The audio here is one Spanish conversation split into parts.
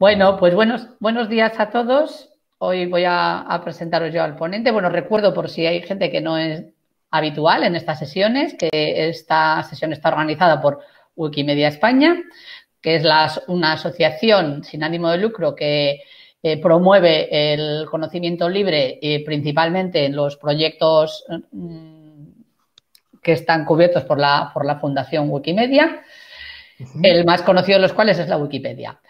Bueno, pues buenos, buenos días a todos. Hoy voy a, presentaros yo al ponente. Bueno, recuerdo por si hay gente que no es habitual en estas sesiones, que esta sesión está organizada por Wikimedia España, que es una asociación sin ánimo de lucro que eh, promueve el conocimiento libre y principalmente en los proyectos mm, que están cubiertos por la, por la Fundación Wikimedia, el más conocido de los cuales es la Wikipedia.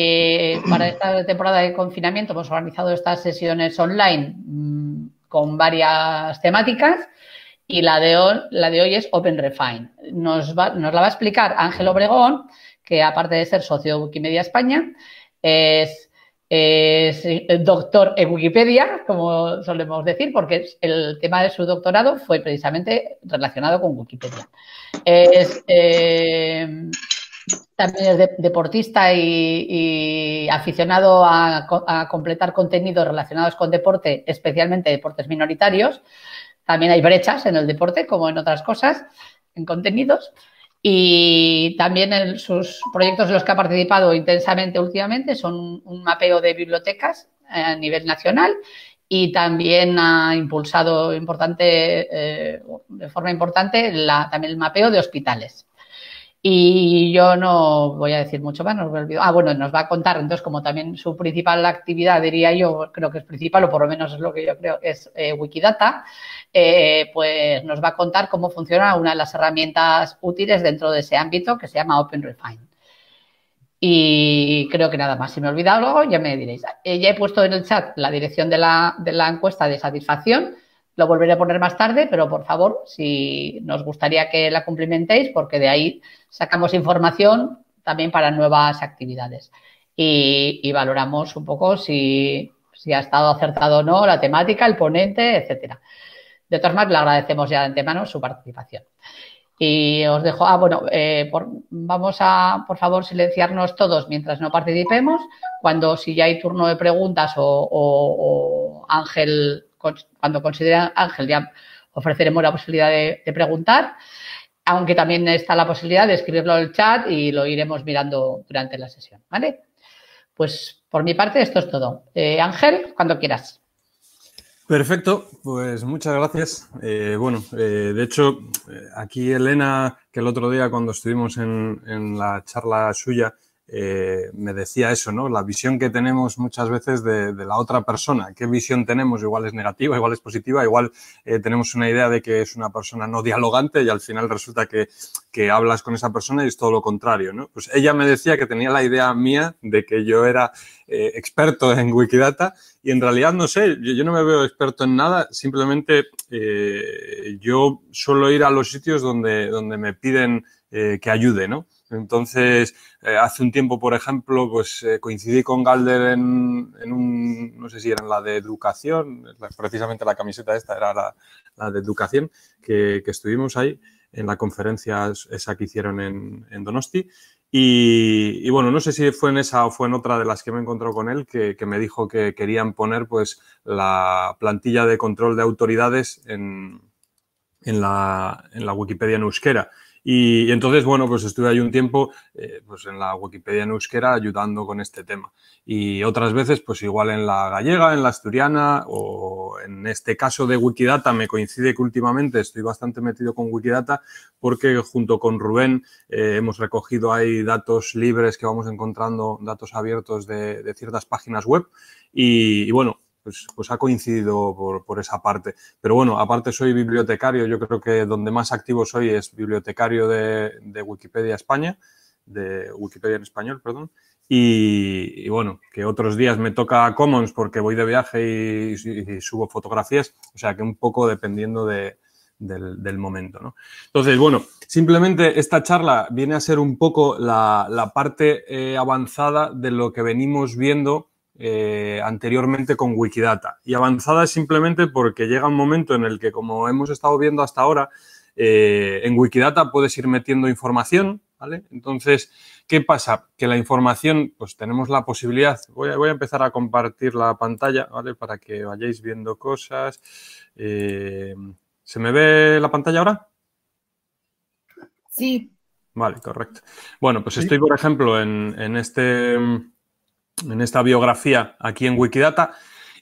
Eh, para esta temporada de confinamiento hemos organizado estas sesiones online mm, con varias temáticas y la de, hoy, es Open Refine. Nos, la va a explicar Ángel Obregón, que aparte de ser socio de Wikimedia España, es, eh, doctor en Wikipedia, como solemos decir, porque el tema de su doctorado fue precisamente relacionado con Wikipedia. Es, eh, también es deportista y, aficionado a, completar contenidos relacionados con deporte, especialmente deportes minoritarios. También hay brechas en el deporte, como en otras cosas, en contenidos. Y también en sus proyectos en los que ha participado intensamente últimamente son un mapeo de bibliotecas a nivel nacional y también ha impulsado importante, eh, de forma importante también el mapeo de hospitales y yo no voy a decir mucho más, nos Ah, bueno, nos va a contar, entonces, como también su principal actividad, diría yo, creo que es principal, o por lo menos es lo que yo creo, es eh, Wikidata, eh, pues nos va a contar cómo funciona una de las herramientas útiles dentro de ese ámbito que se llama OpenRefine. Y creo que nada más, si me he olvidado, ya me diréis. Eh, ya he puesto en el chat la dirección de la, de la encuesta de satisfacción lo volveré a poner más tarde, pero por favor, si nos gustaría que la cumplimentéis, porque de ahí sacamos información también para nuevas actividades. Y, valoramos un poco si, si, ha estado acertado o no la temática, el ponente, etcétera. De todas maneras, le agradecemos ya de antemano su participación. Y os dejo, ah, bueno, eh, vamos a, por favor, silenciarnos todos mientras no participemos. Cuando, si ya hay turno de preguntas o Ángel cuando consideren Ángel ya ofreceremos la posibilidad de, preguntar, aunque también está la posibilidad de escribirlo en el chat y lo iremos mirando durante la sesión, ¿vale? Pues por mi parte esto es todo. Eh, Ángel, cuando quieras. Perfecto, pues muchas gracias. Eh, bueno, eh, de hecho, aquí Elena, que el otro día cuando estuvimos en la charla suya, eh, me decía eso, ¿no? La visión que tenemos muchas veces de, la otra persona. ¿Qué visión tenemos? Igual es negativa, igual es positiva, igual eh, tenemos una idea de que es una persona no dialogante y al final resulta que, hablas con esa persona y es todo lo contrario, ¿no? Pues ella me decía que tenía la idea mía de que yo era eh, experto en Wikidata y en realidad no sé, yo, no me veo experto en nada, simplemente yo suelo ir a los sitios donde, donde me piden que ayude, ¿no? Entonces, eh, hace un tiempo, por ejemplo, pues eh, coincidí con Galder en, un, no sé si era en la de educación, precisamente la camiseta esta era la, de educación, que, estuvimos ahí en la conferencia esa que hicieron en, Donosti. Y, bueno, no sé si fue en esa o fue en otra de las que me encontró con él, que, me dijo que querían poner pues la plantilla de control de autoridades en, la, en la Wikipedia en euskera. Y, entonces, bueno, pues estuve ahí un tiempo eh, pues en la Wikipedia en euskera ayudando con este tema. Y otras veces, pues igual en la gallega, en la asturiana o en este caso de Wikidata, me coincide que últimamente estoy bastante metido con Wikidata porque junto con Rubén eh, hemos recogido ahí datos libres que vamos encontrando, datos abiertos de, ciertas páginas web. y bueno, pues, pues, ha coincidido por, esa parte. Pero bueno, aparte soy bibliotecario, yo creo que donde más activo soy es bibliotecario de, Wikipedia España, de Wikipedia en español, perdón. Y, bueno, que otros días me toca Commons porque voy de viaje y, subo fotografías, o sea que un poco dependiendo del, momento. ¿no? Entonces, bueno, simplemente esta charla viene a ser un poco la, parte eh, avanzada de lo que venimos viendo eh, anteriormente con Wikidata. Y avanzada es simplemente porque llega un momento en el que, como hemos estado viendo hasta ahora, eh, en Wikidata puedes ir metiendo información, ¿vale? Entonces, ¿qué pasa? Que la información, pues tenemos la posibilidad, voy a, empezar a compartir la pantalla, ¿vale? Para que vayáis viendo cosas. Eh, ¿Se me ve la pantalla ahora? Sí. Vale, correcto. Bueno, pues estoy, por ejemplo, en este en esta biografía aquí en Wikidata.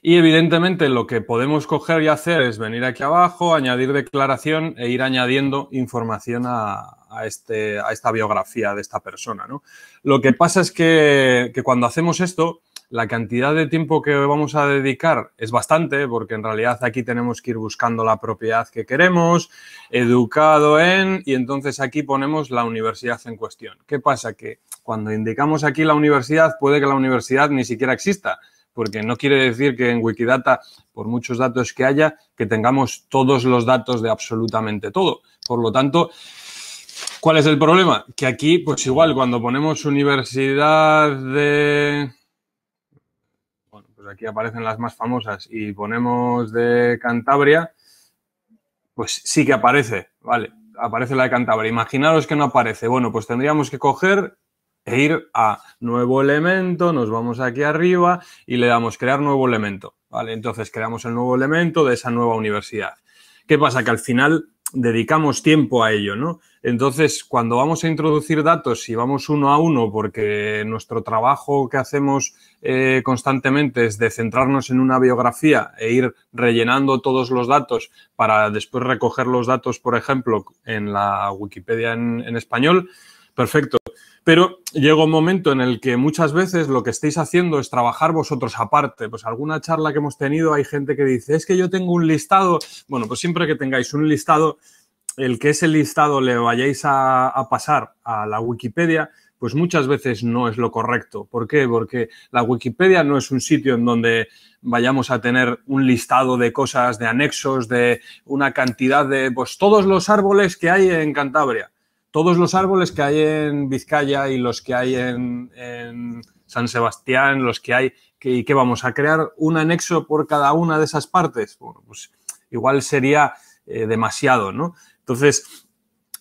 Y evidentemente lo que podemos coger y hacer es venir aquí abajo, añadir declaración e ir añadiendo información a, este, a esta biografía de esta persona. ¿no? Lo que pasa es que cuando hacemos esto, la cantidad de tiempo que vamos a dedicar es bastante, porque en realidad aquí tenemos que ir buscando la propiedad que queremos, educado en, y entonces aquí ponemos la universidad en cuestión. ¿Qué pasa? Que cuando indicamos aquí la universidad, puede que la universidad ni siquiera exista porque no quiere decir que en Wikidata, por muchos datos que haya, que tengamos todos los datos de absolutamente todo. Por lo tanto, ¿cuál es el problema? Que aquí, pues igual, cuando ponemos universidad de pues aquí aparecen las más famosas, y ponemos de Cantabria, pues sí que aparece, vale, aparece la de Cantabria. Imaginaros que no aparece. Bueno, pues tendríamos que coger e ir a nuevo elemento, nos vamos aquí arriba y le damos crear nuevo elemento, vale, entonces creamos el nuevo elemento de esa nueva universidad. ¿Qué pasa? Que al final dedicamos tiempo a ello, ¿no? Entonces, cuando vamos a introducir datos y vamos uno a uno, porque nuestro trabajo que hacemos eh, constantemente es de centrarnos en una biografía e ir rellenando todos los datos para después recoger los datos, por ejemplo, en la Wikipedia en español, perfecto. Pero llega un momento en el que muchas veces lo que estáis haciendo es trabajar vosotros aparte. Pues alguna charla que hemos tenido hay gente que dice, es que yo tengo un listado. Bueno, pues siempre que tengáis un listado, el que ese listado le vayáis a, a pasar a la Wikipedia, pues muchas veces no es lo correcto. ¿Por qué? Porque la Wikipedia no es un sitio en donde vayamos a tener un listado de cosas, de anexos, de una cantidad de, pues todos los árboles que hay en Cantabria todos los árboles que hay en Vizcaya y los que hay en, San Sebastián, los que hay, ¿y qué vamos a crear un anexo por cada una de esas partes? pues igual sería eh, demasiado, ¿no? Entonces,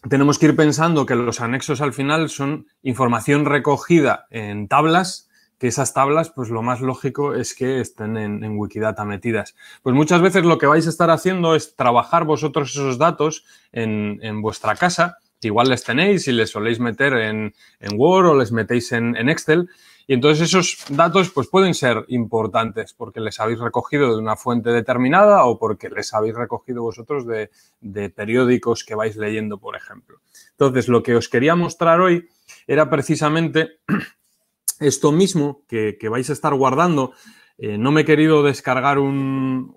tenemos que ir pensando que los anexos al final son información recogida en tablas, que esas tablas, pues lo más lógico es que estén en, Wikidata metidas. Pues muchas veces lo que vais a estar haciendo es trabajar vosotros esos datos en vuestra casa igual les tenéis y les soléis meter en, Word o les metéis en, Excel. Y entonces esos datos pues pueden ser importantes porque les habéis recogido de una fuente determinada o porque les habéis recogido vosotros de, periódicos que vais leyendo, por ejemplo. Entonces, lo que os quería mostrar hoy era precisamente esto mismo que, vais a estar guardando. Eh, no me he querido descargar un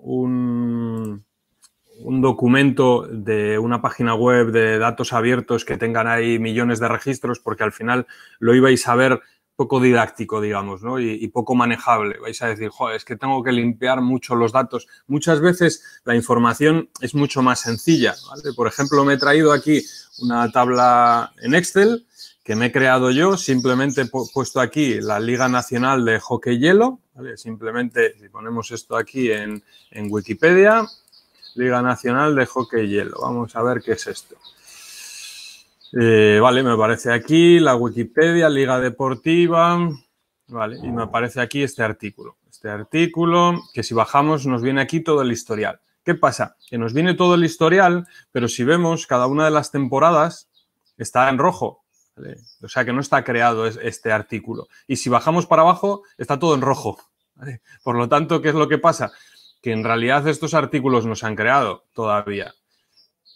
un documento de una página web de datos abiertos que tengan ahí millones de registros, porque al final lo ibais a ver poco didáctico, digamos, ¿no? Y, poco manejable. Vais a decir, joder, es que tengo que limpiar mucho los datos. Muchas veces la información es mucho más sencilla. Por ejemplo, me he traído aquí una tabla en Excel que me he creado yo, simplemente he puesto aquí la Liga Nacional de Hockey Hielo, simplemente si ponemos esto aquí en Wikipedia, Liga Nacional de Hockey Hielo. Vamos a ver qué es esto. Eh, vale, me aparece aquí la Wikipedia, Liga Deportiva. Vale, y me aparece aquí este artículo. Este artículo que si bajamos nos viene aquí todo el historial. ¿Qué pasa? Que nos viene todo el historial, pero si vemos cada una de las temporadas está en rojo. O sea que no está creado este artículo. Y si bajamos para abajo está todo en rojo. Por lo tanto, ¿qué es lo que pasa? que en realidad estos artículos no se han creado todavía.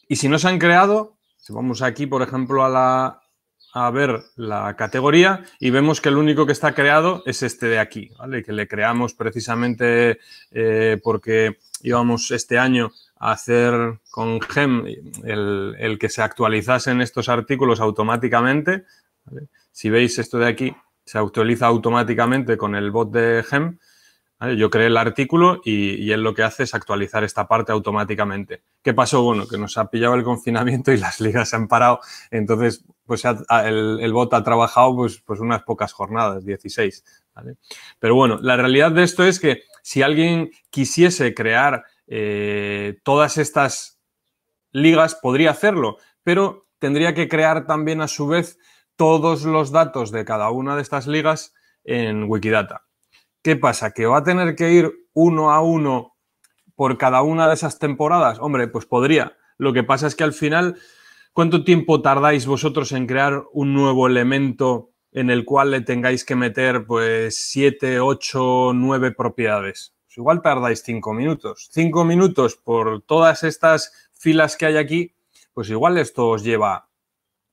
Y si no se han creado, si vamos aquí, por ejemplo, a, la, a ver la categoría y vemos que el único que está creado es este de aquí, ¿vale? Que le creamos precisamente eh, porque íbamos este año a hacer con GEM el, que se actualizasen estos artículos automáticamente. Si veis esto de aquí, se actualiza automáticamente con el bot de GEM yo creé el artículo y, él lo que hace es actualizar esta parte automáticamente. ¿Qué pasó? Bueno, que nos ha pillado el confinamiento y las ligas se han parado, entonces pues el, bot ha trabajado pues, pues unas pocas jornadas, 16. Pero bueno, la realidad de esto es que si alguien quisiese crear eh, todas estas ligas, podría hacerlo, pero tendría que crear también a su vez todos los datos de cada una de estas ligas en Wikidata. ¿Qué pasa? ¿Que va a tener que ir uno a uno por cada una de esas temporadas? Hombre, pues podría. Lo que pasa es que al final, ¿cuánto tiempo tardáis vosotros en crear un nuevo elemento en el cual le tengáis que meter pues 7, 8, 9 propiedades? Pues igual tardáis cinco minutos. cinco minutos por todas estas filas que hay aquí, pues igual esto os lleva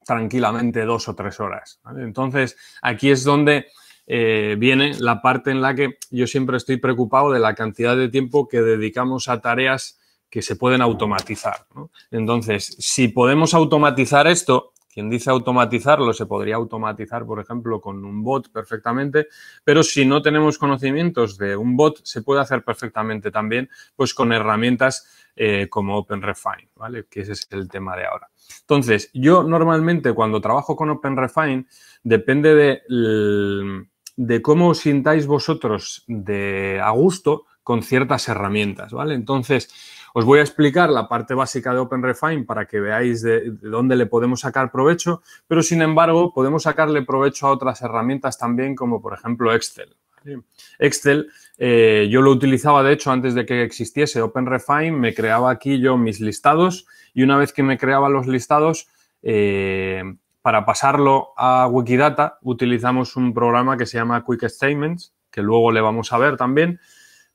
tranquilamente dos o tres horas. Entonces, aquí es donde eh, viene la parte en la que yo siempre estoy preocupado de la cantidad de tiempo que dedicamos a tareas que se pueden automatizar. Entonces, si podemos automatizar esto, quien dice automatizarlo se podría automatizar, por ejemplo, con un bot perfectamente, pero si no tenemos conocimientos de un bot, se puede hacer perfectamente también, pues con herramientas eh, como OpenRefine, ¿vale? Que ese es el tema de ahora. Entonces, yo normalmente cuando trabajo con OpenRefine, depende de de cómo os sintáis vosotros de a gusto con ciertas herramientas, ¿vale? Entonces, os voy a explicar la parte básica de OpenRefine para que veáis de, dónde le podemos sacar provecho, pero sin embargo, podemos sacarle provecho a otras herramientas también, como por ejemplo Excel. Excel, eh, yo lo utilizaba, de hecho, antes de que existiese OpenRefine, me creaba aquí yo mis listados y una vez que me creaba los listados, eh, para pasarlo a Wikidata utilizamos un programa que se llama Quick Statements, que luego le vamos a ver también,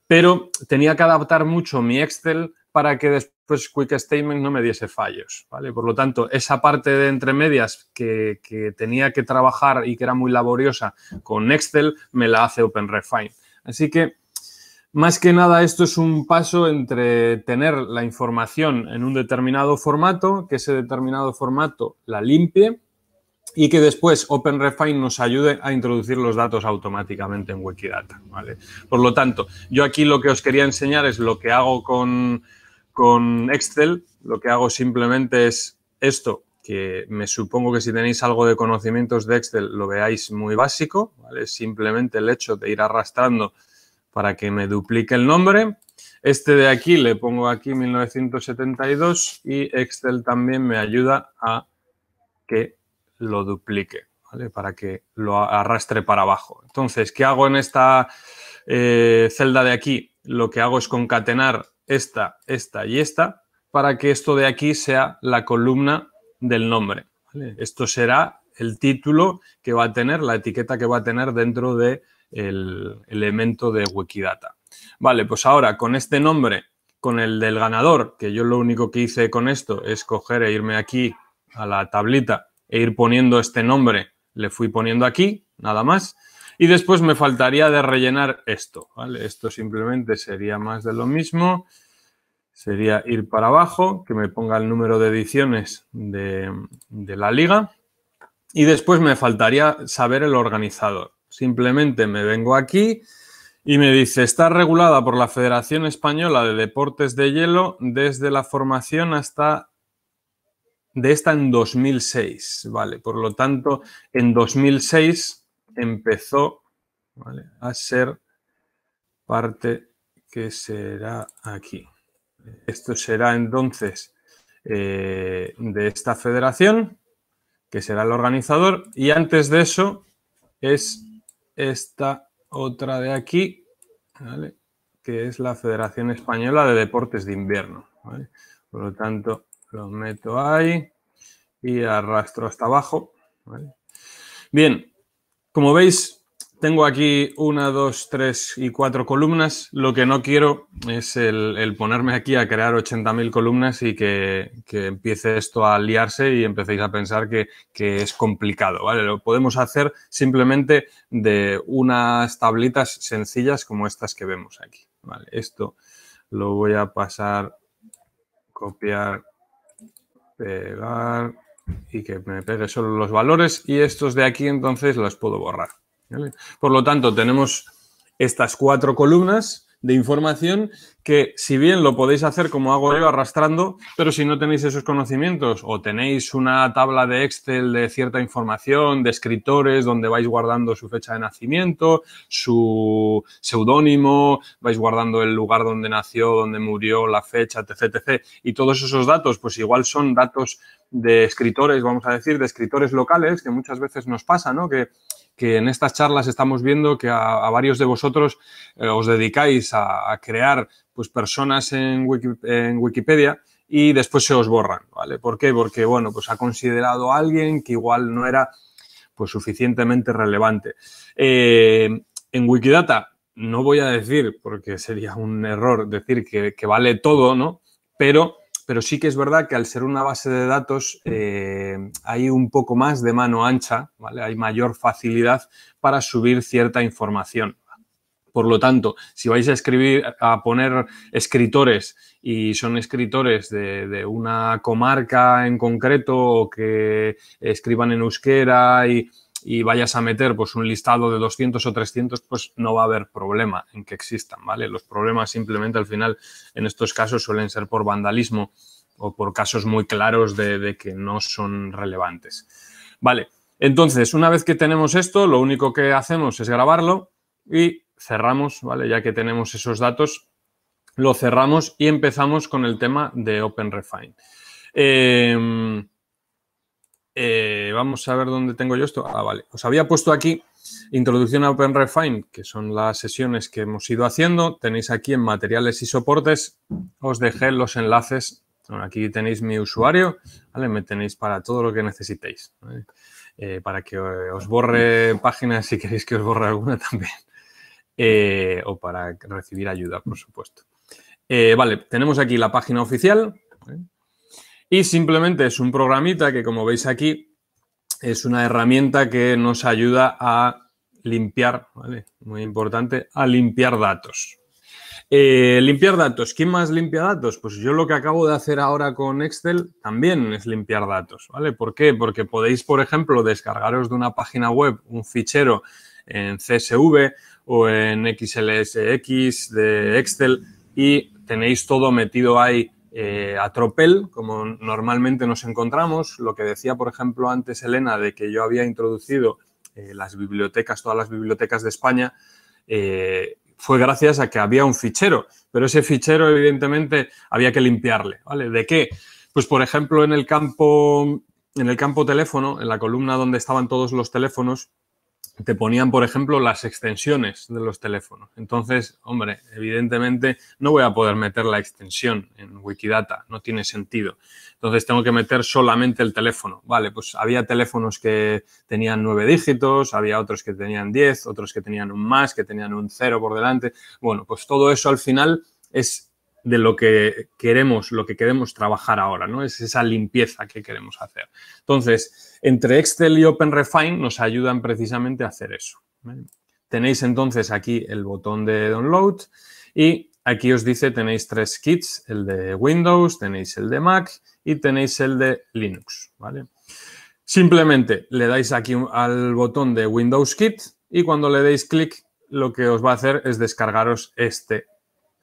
pero tenía que adaptar mucho mi Excel para que después Quick Statement no me diese fallos, ¿vale? Por lo tanto, esa parte de entre medias que, que tenía que trabajar y que era muy laboriosa con Excel, me la hace OpenRefine. Así que, más que nada, esto es un paso entre tener la información en un determinado formato, que ese determinado formato la limpie, y que después OpenRefine nos ayude a introducir los datos automáticamente en Wikidata. ¿vale? Por lo tanto, yo aquí lo que os quería enseñar es lo que hago con, Excel. Lo que hago simplemente es esto, que me supongo que si tenéis algo de conocimientos de Excel lo veáis muy básico. ¿vale? Simplemente el hecho de ir arrastrando para que me duplique el nombre. Este de aquí le pongo aquí 1972 y Excel también me ayuda a que lo duplique, ¿vale? Para que lo arrastre para abajo. Entonces, ¿qué hago en esta eh, celda de aquí? Lo que hago es concatenar esta, esta y esta para que esto de aquí sea la columna del nombre. ¿vale? Esto será el título que va a tener, la etiqueta que va a tener dentro del el elemento de Wikidata. Vale, pues ahora con este nombre, con el del ganador, que yo lo único que hice con esto es coger e irme aquí a la tablita e ir poniendo este nombre. Le fui poniendo aquí, nada más. Y después me faltaría de rellenar esto, ¿vale? Esto simplemente sería más de lo mismo. Sería ir para abajo, que me ponga el número de ediciones de, de la liga. Y después me faltaría saber el organizador. Simplemente me vengo aquí y me dice, está regulada por la Federación Española de Deportes de Hielo desde la formación hasta de esta en 2006, ¿vale? Por lo tanto, en 2006 empezó a ser parte que será aquí. Esto será entonces eh, de esta federación, que será el organizador, y antes de eso es esta otra de aquí, ¿vale? que es la Federación Española de Deportes de Invierno. ¿vale? Por lo tanto, lo meto ahí y arrastro hasta abajo. Bien, como veis, tengo aquí una, dos, tres y cuatro columnas. Lo que no quiero es el, ponerme aquí a crear 80.000 columnas y que, empiece esto a liarse y empecéis a pensar que, que, es complicado, ¿vale? Lo podemos hacer simplemente de unas tablitas sencillas como estas que vemos aquí, ¿vale? Esto lo voy a pasar, copiar pegar y que me pegue solo los valores y estos de aquí entonces las puedo borrar. Por lo tanto, tenemos estas cuatro columnas de información que si bien lo podéis hacer como hago yo arrastrando, pero si no tenéis esos conocimientos o tenéis una tabla de Excel de cierta información, de escritores donde vais guardando su fecha de nacimiento, su seudónimo, vais guardando el lugar donde nació, donde murió, la fecha, etc, Y todos esos datos, pues igual son datos de escritores, vamos a decir, de escritores locales, que muchas veces nos pasa, ¿no? Que que en estas charlas estamos viendo que a, varios de vosotros eh, os dedicáis a crear pues personas en, Wikipedia y después se os borran, ¿vale? ¿Por qué? Porque, bueno, pues ha considerado a alguien que igual no era pues suficientemente relevante. Eh, en Wikidata no voy a decir, porque sería un error decir que, vale todo, ¿no? Pero, pero sí que es verdad que al ser una base de datos eh, hay un poco más de mano ancha, ¿vale? Hay mayor facilidad para subir cierta información, por lo tanto, si vais a escribir, a poner escritores y son escritores de, una comarca en concreto o que escriban en euskera y, vayas a meter pues un listado de 200 o 300, pues no va a haber problema en que existan, ¿vale? Los problemas simplemente al final en estos casos suelen ser por vandalismo o por casos muy claros de, de que no son relevantes. Vale, entonces una vez que tenemos esto, lo único que hacemos es grabarlo y cerramos, ¿vale? Ya que tenemos esos datos, lo cerramos y empezamos con el tema de OpenRefine. Em, eh, vamos a ver dónde tengo yo esto. Ah, vale. Os había puesto aquí introducción a OpenRefine, que son las sesiones que hemos ido haciendo. Tenéis aquí en materiales y soportes. Os dejé los enlaces. aquí tenéis mi usuario. Me tenéis para todo lo que necesitéis. Eh, para que eh, os borre páginas si queréis que os borre alguna también. Eh, o para recibir ayuda, por supuesto. Eh, vale, tenemos aquí la página oficial ¿eh? y simplemente es un programita que como veis aquí es una herramienta que nos ayuda a limpiar, ¿vale? muy importante, a limpiar datos. limpiar datos. ¿Quién más limpia datos? Pues yo lo que acabo de hacer ahora con Excel también es limpiar datos, ¿vale? ¿Por qué? Porque podéis, por ejemplo, descargaros de una página web un fichero en CSV o en XLSX de Excel y tenéis todo metido ahí eh, a tropel, como normalmente nos encontramos. Lo que decía, por ejemplo, antes Elena, de que yo había introducido eh, las bibliotecas, todas las bibliotecas de España, eh, fue gracias a que había un fichero, pero ese fichero evidentemente había que limpiarle, ¿vale? ¿De qué? Pues por ejemplo en el campo en el campo teléfono, en la columna donde estaban todos los teléfonos, te ponían, por ejemplo, las extensiones de los teléfonos. Entonces, hombre, evidentemente no voy a poder meter la extensión en Wikidata, no tiene sentido. Entonces tengo que meter solamente el teléfono. Vale, pues había teléfonos que tenían nueve dígitos, había otros que tenían diez, otros que tenían un más, que tenían un cero por delante. Bueno, pues todo eso al final es de lo que queremos, lo que queremos trabajar ahora, ¿no? Es esa limpieza que queremos hacer. Entonces, entre Excel y OpenRefine nos ayudan precisamente a hacer eso. Tenéis entonces aquí el botón de download y aquí os dice tenéis tres kits, el de Windows, tenéis el de Mac y tenéis el de Linux, ¿vale? Simplemente le dais aquí al botón de Windows Kit y cuando le deis clic lo que os va a hacer es descargaros este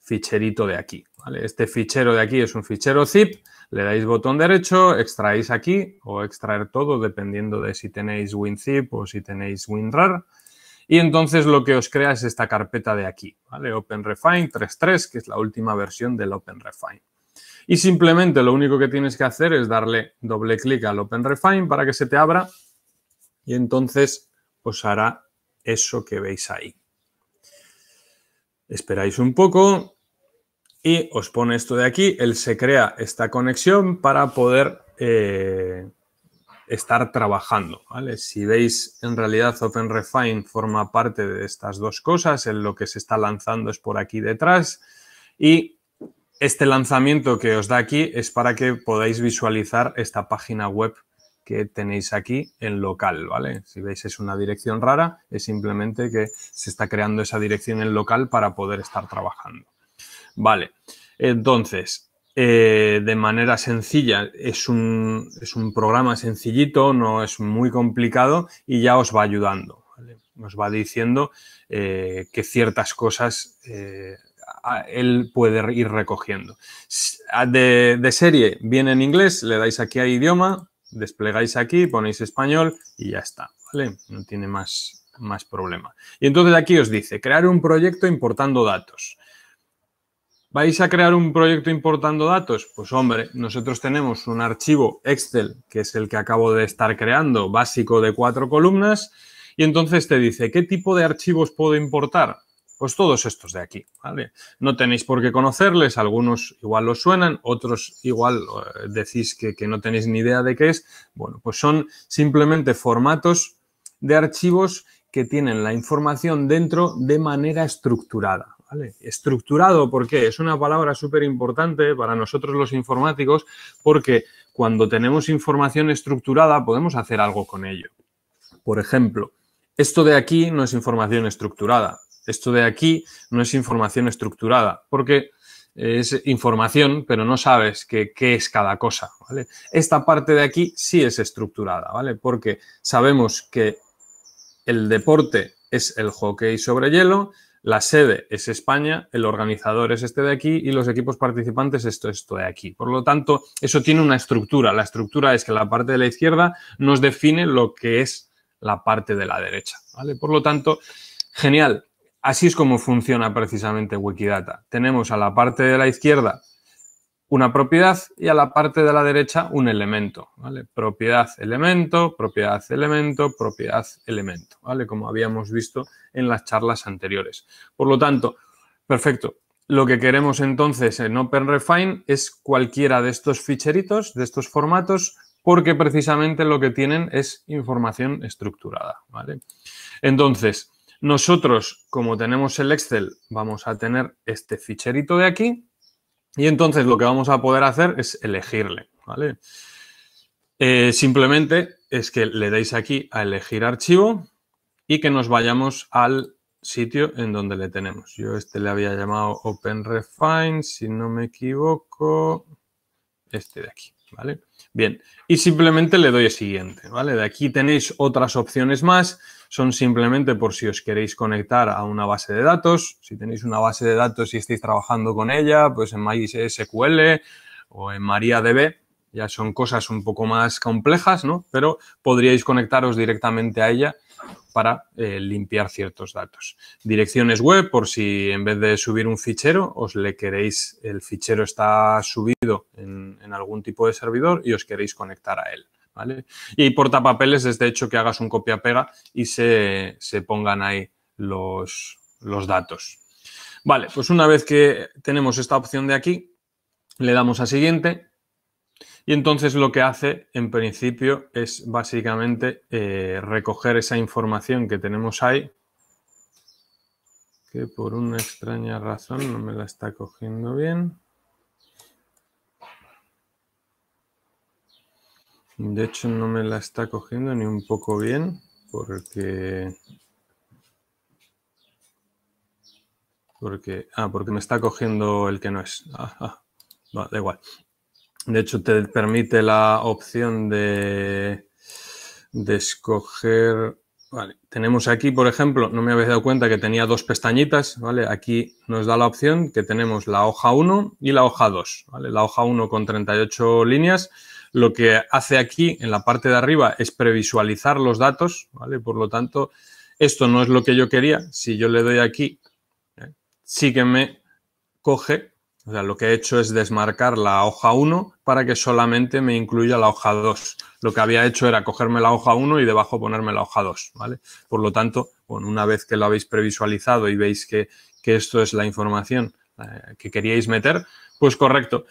ficherito de aquí. Este fichero de aquí es un fichero zip, le dais botón derecho, extraéis aquí o extraer todo dependiendo de si tenéis WinZip o si tenéis WinRAR. Y entonces lo que os crea es esta carpeta de aquí, ¿vale? OpenRefine 3.3, que es la última versión del OpenRefine. Y simplemente lo único que tienes que hacer es darle doble clic al OpenRefine para que se te abra y entonces os hará eso que veis ahí. Esperáis un poco y os pone esto de aquí, él se crea esta conexión para poder eh, estar trabajando. ¿vale? Si veis, en realidad OpenRefine forma parte de estas dos cosas, en lo que se está lanzando es por aquí detrás y este lanzamiento que os da aquí es para que podáis visualizar esta página web que tenéis aquí en local, ¿vale? Si veis es una dirección rara, es simplemente que se está creando esa dirección en local para poder estar trabajando. Vale, entonces, eh, de manera sencilla, es un, es un, programa sencillito, no es muy complicado y ya os va ayudando. ¿vale? Nos va diciendo eh, que ciertas cosas eh, él puede ir recogiendo. De, serie viene en inglés, le dais aquí a idioma, desplegáis aquí, ponéis español y ya está. ¿vale? No tiene más, más problema. Y entonces aquí os dice, crear un proyecto importando datos. ¿Vais a crear un proyecto importando datos? Pues hombre, nosotros tenemos un archivo Excel, que es el que acabo de estar creando, básico de cuatro columnas, y entonces te dice, ¿qué tipo de archivos puedo importar? Pues todos estos de aquí, ¿vale? No tenéis por qué conocerles, algunos igual los suenan, otros igual eh, decís que, que no tenéis ni idea de qué es. Bueno, pues son simplemente formatos de archivos que tienen la información dentro de manera estructurada. ¿vale? Estructurado, porque Es una palabra súper importante para nosotros los informáticos porque cuando tenemos información estructurada podemos hacer algo con ello. Por ejemplo, esto de aquí no es información estructurada. Esto de aquí no es información estructurada porque es información, pero no sabes qué es cada cosa, ¿vale? Esta parte de aquí sí es estructurada, ¿vale? Porque sabemos que el deporte es el hockey sobre hielo, la sede es España, el organizador es este de aquí y los equipos participantes esto, esto de aquí. Por lo tanto, eso tiene una estructura. La estructura es que la parte de la izquierda nos define lo que es la parte de la derecha. ¿vale? Por lo tanto, genial. Así es como funciona precisamente Wikidata. Tenemos a la parte de la izquierda una propiedad y a la parte de la derecha un elemento, ¿vale? Propiedad, elemento, propiedad, elemento, propiedad, elemento, ¿vale? Como habíamos visto en las charlas anteriores. Por lo tanto, perfecto. Lo que queremos entonces en OpenRefine es cualquiera de estos ficheritos, de estos formatos, porque precisamente lo que tienen es información estructurada, ¿vale? Entonces, nosotros, como tenemos el Excel, vamos a tener este ficherito de aquí, y entonces lo que vamos a poder hacer es elegirle, ¿vale? Eh, simplemente es que le deis aquí a elegir archivo y que nos vayamos al sitio en donde le tenemos. Yo este le había llamado OpenRefine, si no me equivoco, este de aquí, ¿vale? Bien, y simplemente le doy el siguiente, ¿vale? De aquí tenéis otras opciones más, son simplemente por si os queréis conectar a una base de datos, si tenéis una base de datos y estáis trabajando con ella, pues en MySQL o en MariaDB, ya son cosas un poco más complejas, ¿no? Pero podríais conectaros directamente a ella para eh, limpiar ciertos datos. Direcciones web, por si en vez de subir un fichero, os le queréis, el fichero está subido en, algún tipo de servidor y os queréis conectar a él. ¿vale? Y portapapeles desde hecho que hagas un copia-pega y se, pongan ahí los, los datos. Vale, pues una vez que tenemos esta opción de aquí, le damos a siguiente y entonces lo que hace, en principio, es básicamente eh, recoger esa información que tenemos ahí, que por una extraña razón no me la está cogiendo bien. De hecho, no me la está cogiendo ni un poco bien, porque... Porque... Ah, porque me está cogiendo el que no es. Ah, ah da igual. De hecho, te permite la opción de, escoger. Vale, tenemos aquí, por ejemplo, no me habéis dado cuenta que tenía dos pestañitas, ¿vale? Aquí nos da la opción que tenemos la hoja 1 y la hoja 2, ¿vale? La hoja 1 con 38 líneas. Lo que hace aquí, en la parte de arriba, es previsualizar los datos, ¿vale? Por lo tanto, esto no es lo que yo quería. Si yo le doy aquí, ¿eh? sí que me coge o sea, lo que he hecho es desmarcar la hoja 1 para que solamente me incluya la hoja 2. Lo que había hecho era cogerme la hoja 1 y debajo ponerme la hoja 2, ¿vale? Por lo tanto, una vez que lo habéis previsualizado y veis que, esto es la información eh, que queríais meter, pues correcto.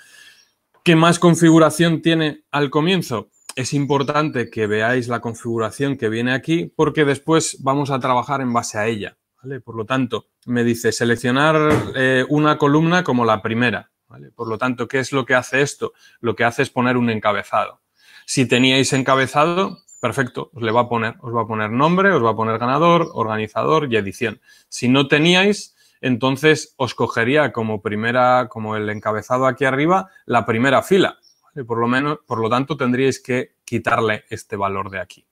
¿Qué más configuración tiene al comienzo? Es importante que veáis la configuración que viene aquí porque después vamos a trabajar en base a ella. Por lo tanto, me dice seleccionar eh, una columna como la primera, Por lo tanto, ¿qué es lo que hace esto? Lo que hace es poner un encabezado. Si teníais encabezado, perfecto, os le va a poner, os va a poner nombre, os va a poner ganador, organizador y edición. Si no teníais, entonces os cogería como primera, como el encabezado aquí arriba, la primera fila. Por lo menos, por lo tanto, tendríais que quitarle este valor de aquí.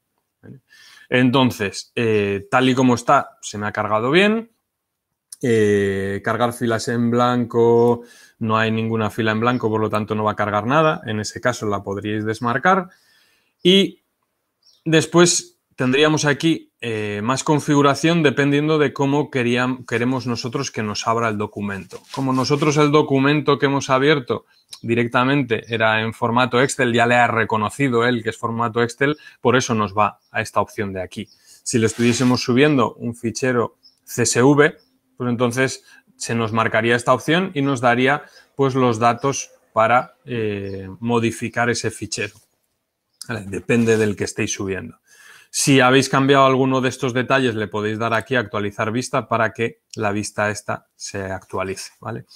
Entonces, eh, tal y como está, se me ha cargado bien. Eh, cargar filas en blanco, no hay ninguna fila en blanco, por lo tanto no va a cargar nada. En ese caso la podríais desmarcar. Y después tendríamos aquí eh, más configuración dependiendo de cómo queremos nosotros que nos abra el documento. Como nosotros el documento que hemos abierto directamente era en formato Excel, ya le ha reconocido él que es formato Excel, por eso nos va a esta opción de aquí. Si le estuviésemos subiendo un fichero CSV, pues entonces se nos marcaría esta opción y nos daría pues los datos para eh, modificar ese fichero. depende del que estéis subiendo. Si habéis cambiado alguno de estos detalles, le podéis dar aquí a actualizar vista para que la vista esta se actualice, ¿vale?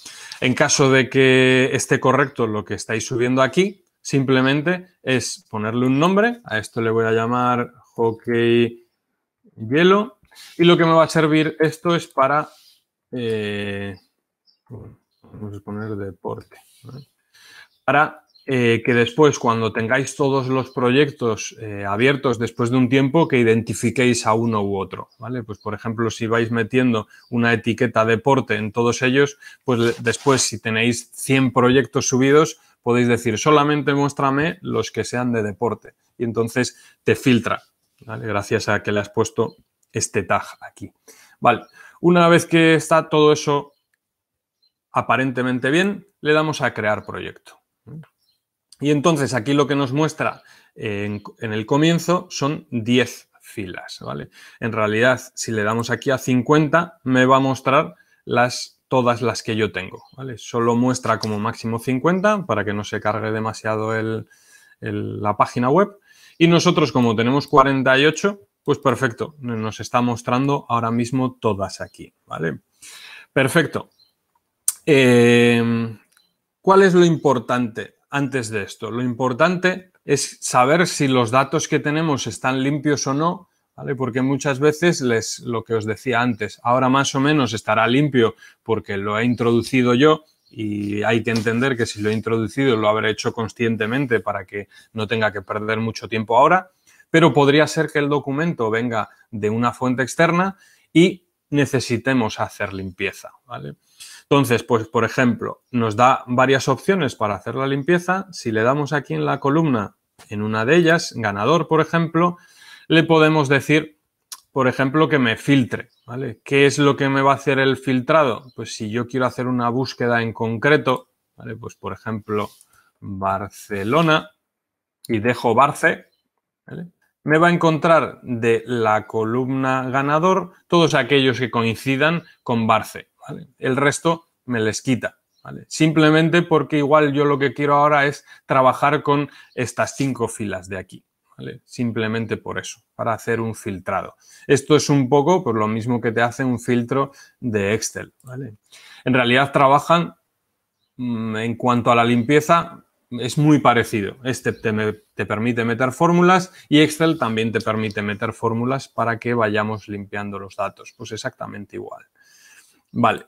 En caso de que esté correcto lo que estáis subiendo aquí, simplemente es ponerle un nombre. A esto le voy a llamar hockey hielo. Y lo que me va a servir esto es para... Eh, vamos a poner deporte. Para eh, que después, cuando tengáis todos los proyectos eh, abiertos después de un tiempo, que identifiquéis a uno u otro, ¿vale? Pues, por ejemplo, si vais metiendo una etiqueta deporte en todos ellos, pues después, si tenéis 100 proyectos subidos, podéis decir, solamente muéstrame los que sean de deporte. Y entonces te filtra, ¿vale? Gracias a que le has puesto este tag aquí. Vale, una vez que está todo eso aparentemente bien, le damos a crear proyecto. Y entonces aquí lo que nos muestra eh, en, el comienzo son 10 filas, ¿vale? En realidad, si le damos aquí a 50, me va a mostrar las, todas las que yo tengo, Solo muestra como máximo 50 para que no se cargue demasiado el, la página web. Y nosotros, como tenemos 48, pues perfecto, nos está mostrando ahora mismo todas aquí, ¿vale? Perfecto. Eh, ¿Cuál es lo importante antes de esto. Lo importante es saber si los datos que tenemos están limpios o no, ¿vale? Porque muchas veces les, lo que os decía antes, ahora más o menos estará limpio porque lo he introducido yo y hay que entender que si lo he introducido lo habré hecho conscientemente para que no tenga que perder mucho tiempo ahora, pero podría ser que el documento venga de una fuente externa y necesitemos hacer limpieza, ¿vale? Entonces, pues por ejemplo, nos da varias opciones para hacer la limpieza. Si le damos aquí en la columna, en una de ellas, ganador, por ejemplo, le podemos decir, por ejemplo, que me filtre. ¿vale? ¿Qué es lo que me va a hacer el filtrado? Pues si yo quiero hacer una búsqueda en concreto, pues por ejemplo, Barcelona, y dejo Barce, me va a encontrar de la columna ganador todos aquellos que coincidan con Barce. El resto me les quita. Simplemente porque igual yo lo que quiero ahora es trabajar con estas cinco filas de aquí. Simplemente por eso, para hacer un filtrado. Esto es un poco por pues, lo mismo que te hace un filtro de Excel, En realidad trabajan, mm, en cuanto a la limpieza, es muy parecido. Este te permite meter fórmulas y Excel también te permite meter fórmulas para que vayamos limpiando los datos. Pues exactamente igual. Vale.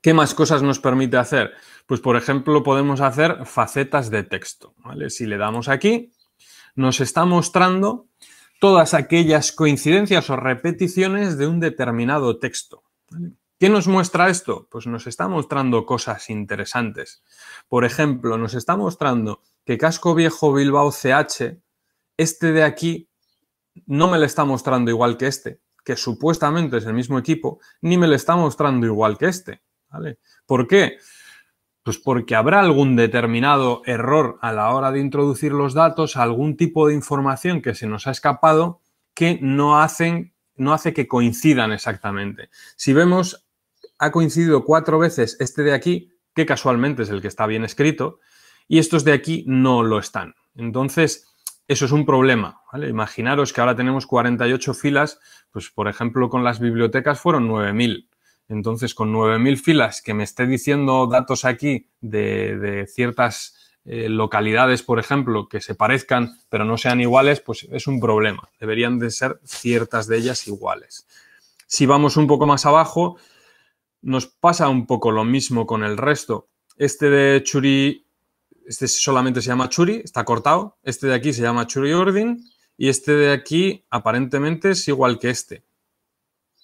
¿Qué más cosas nos permite hacer? Pues, por ejemplo, podemos hacer facetas de texto. ¿vale? Si le damos aquí, nos está mostrando todas aquellas coincidencias o repeticiones de un determinado texto. ¿Qué nos muestra esto? Pues nos está mostrando cosas interesantes. Por ejemplo, nos está mostrando que Casco Viejo Bilbao CH, este de aquí, no me lo está mostrando igual que este que supuestamente es el mismo equipo, ni me lo está mostrando igual que este. ¿vale? ¿Por qué? Pues porque habrá algún determinado error a la hora de introducir los datos, algún tipo de información que se nos ha escapado que no, hacen, no hace que coincidan exactamente. Si vemos, ha coincidido cuatro veces este de aquí, que casualmente es el que está bien escrito, y estos de aquí no lo están. Entonces, eso es un problema. Imaginaros que ahora tenemos 48 filas, pues por ejemplo con las bibliotecas fueron 9000. Entonces, con 9.000 filas que me esté diciendo datos aquí de, ciertas eh, localidades, por ejemplo, que se parezcan pero no sean iguales, pues es un problema. Deberían de ser ciertas de ellas iguales. Si vamos un poco más abajo, nos pasa un poco lo mismo con el resto. Este de Churi este solamente se llama Churi, está cortado. Este de aquí se llama Churi Urdin. Y este de aquí aparentemente es igual que este.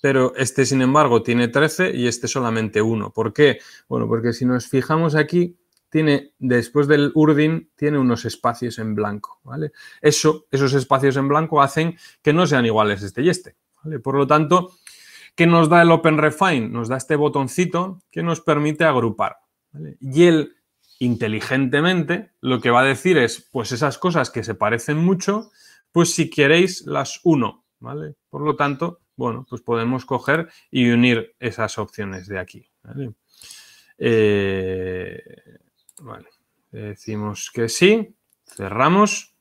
Pero este, sin embargo, tiene 13 y este solamente uno ¿Por qué? Bueno, porque si nos fijamos aquí, tiene, después del urdin, tiene unos espacios en blanco, ¿vale? Eso, esos espacios en blanco hacen que no sean iguales este y este, Por lo tanto, ¿qué nos da el Open Refine? Nos da este botoncito que nos permite agrupar, Y el inteligentemente lo que va a decir es, pues esas cosas que se parecen mucho, pues si queréis las uno, ¿vale? Por lo tanto, bueno, pues podemos coger y unir esas opciones de aquí, ¿vale? Eh, decimos que sí, cerramos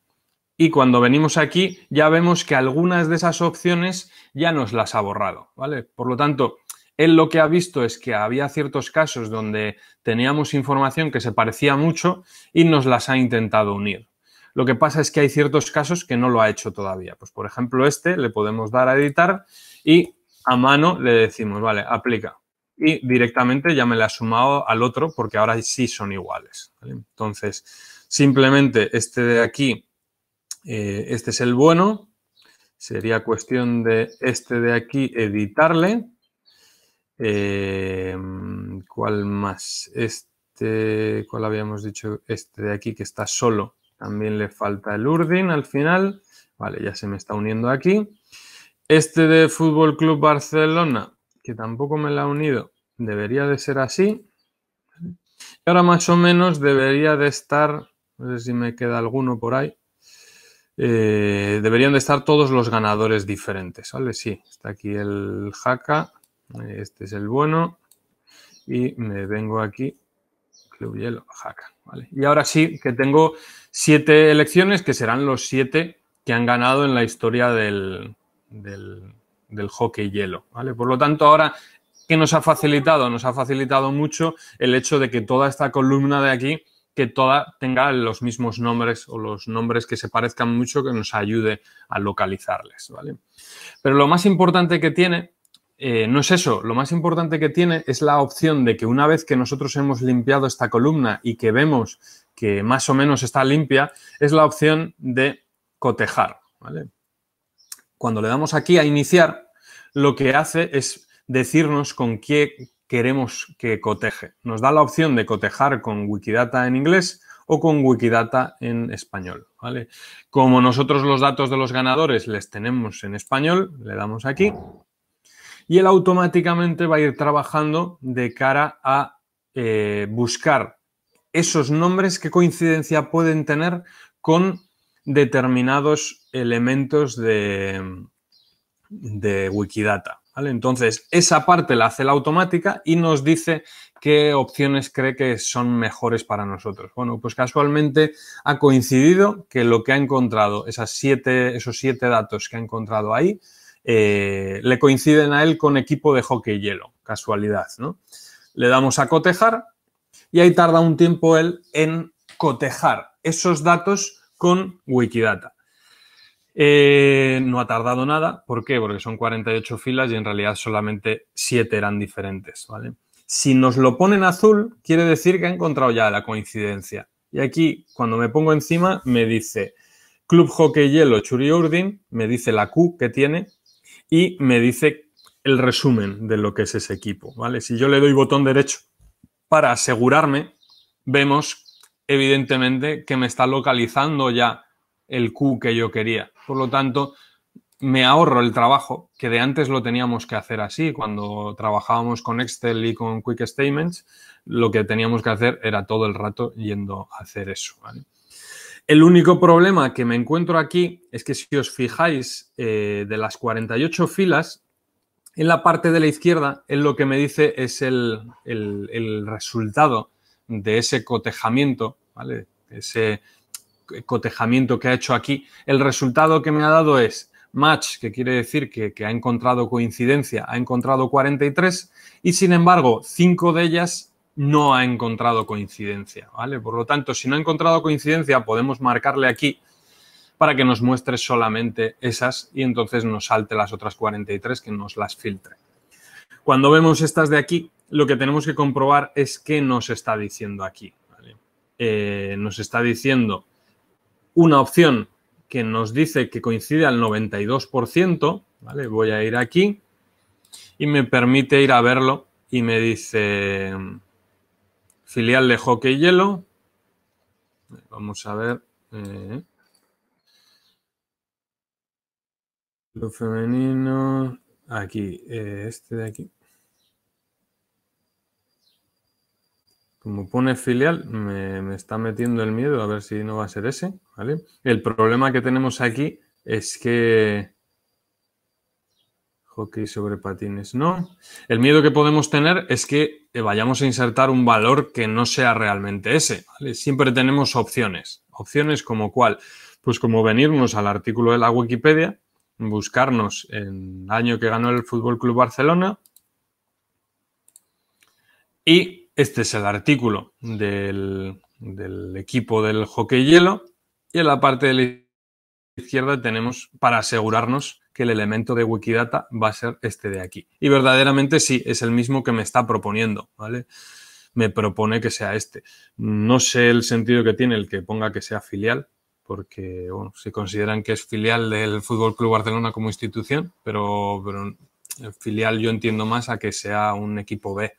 y cuando venimos aquí ya vemos que algunas de esas opciones ya nos las ha borrado, ¿vale? Por lo tanto, él lo que ha visto es que había ciertos casos donde teníamos información que se parecía mucho y nos las ha intentado unir. Lo que pasa es que hay ciertos casos que no lo ha hecho todavía. Pues por ejemplo, este le podemos dar a editar y a mano le decimos, vale, aplica. Y directamente ya me le ha sumado al otro porque ahora sí son iguales. Entonces, simplemente este de aquí, eh, este es el bueno. Sería cuestión de este de aquí editarle Em, ¿Cuál más? Este, ¿cuál habíamos dicho? Este de aquí que está solo. También le falta el Urdin al final. Vale, ya se me está uniendo aquí. Este de Fútbol Club Barcelona, que tampoco me la ha unido. Debería de ser así. Y ahora más o menos debería de estar, no sé si me queda alguno por ahí. Eh, deberían de estar todos los ganadores diferentes, ¿vale? Sí, está aquí el Jaca. Este es el bueno. Y me vengo aquí, Club Hielo, Oaxaca. ¿vale? Y ahora sí que tengo siete elecciones, que serán los siete que han ganado en la historia del, del, hockey hielo. ¿vale? Por lo tanto, ahora que nos ha facilitado, nos ha facilitado mucho el hecho de que toda esta columna de aquí, que toda tenga los mismos nombres o los nombres que se parezcan mucho, que nos ayude a localizarles, ¿vale? Pero lo más importante que tiene eh, no es eso, lo más importante que tiene es la opción de que una vez que nosotros hemos limpiado esta columna y que vemos que más o menos está limpia, es la opción de cotejar. Cuando le damos aquí a iniciar, lo que hace es decirnos con qué queremos que coteje. Nos da la opción de cotejar con Wikidata en inglés o con Wikidata en español. Como nosotros los datos de los ganadores les tenemos en español, le damos aquí y él automáticamente va a ir trabajando de cara a eh, buscar esos nombres, que coincidencia pueden tener con determinados elementos de, de Wikidata. ¿vale? Entonces, esa parte la hace la automática y nos dice qué opciones cree que son mejores para nosotros. Bueno, pues casualmente ha coincidido que lo que ha encontrado, esas esos siete datos que ha encontrado ahí, eh, le coinciden a él con equipo de hockey hielo, casualidad, ¿no? Le damos a cotejar y ahí tarda un tiempo él en cotejar esos datos con Wikidata. Eh, no ha tardado nada, ¿por qué? Porque son 48 filas y en realidad solamente 7 eran diferentes, ¿vale? Si nos lo ponen azul, quiere decir que ha encontrado ya la coincidencia. Y aquí, cuando me pongo encima, me dice Club Hockey Hielo Urdin, me dice la Q que tiene, y me dice el resumen de lo que es ese equipo, ¿vale? Si yo le doy botón derecho para asegurarme, vemos evidentemente que me está localizando ya el Q que yo quería. Por lo tanto, me ahorro el trabajo, que de antes lo teníamos que hacer así, cuando trabajábamos con Excel y con Quick Statements, lo que teníamos que hacer era todo el rato yendo a hacer eso, el único problema que me encuentro aquí es que si os fijáis eh, de las 48 filas, en la parte de la izquierda, en lo que me dice es el, resultado de ese cotejamiento, ¿vale? Ese cotejamiento que ha hecho aquí. El resultado que me ha dado es match, que quiere decir que, que ha encontrado coincidencia, ha encontrado 43 y sin embargo, 5 de ellas no ha encontrado coincidencia, ¿vale? Por lo tanto, si no ha encontrado coincidencia, podemos marcarle aquí para que nos muestre solamente esas y entonces nos salte las otras 43 que nos las filtre. Cuando vemos estas de aquí, lo que tenemos que comprobar es qué nos está diciendo aquí. Eh, nos está diciendo una opción que nos dice que coincide al 92%, ¿vale? Voy a ir aquí y me permite ir a verlo y me dice, Filial de hockey hielo. Vamos a ver. Eh, lo femenino. Aquí, eh, este de aquí. Como pone filial, me, me, está metiendo el miedo a ver si no va a ser ese. ¿vale? El problema que tenemos aquí es que Hockey sobre patines, no. El miedo que podemos tener es que eh, vayamos a insertar un valor que no sea realmente ese. Siempre tenemos opciones. Opciones como cuál. Pues como venirnos al artículo de la Wikipedia, buscarnos el año que ganó el Fútbol Club Barcelona. Y este es el artículo del, equipo del hockey hielo. Y en la parte de izquierda tenemos para asegurarnos que el elemento de Wikidata va a ser este de aquí. Y verdaderamente sí, es el mismo que me está proponiendo, ¿vale? Me propone que sea este. No sé el sentido que tiene el que ponga que sea filial, porque, bueno, si consideran que es filial del Fútbol Club Barcelona como institución, pero, pero eh, filial yo entiendo más a que sea un equipo B.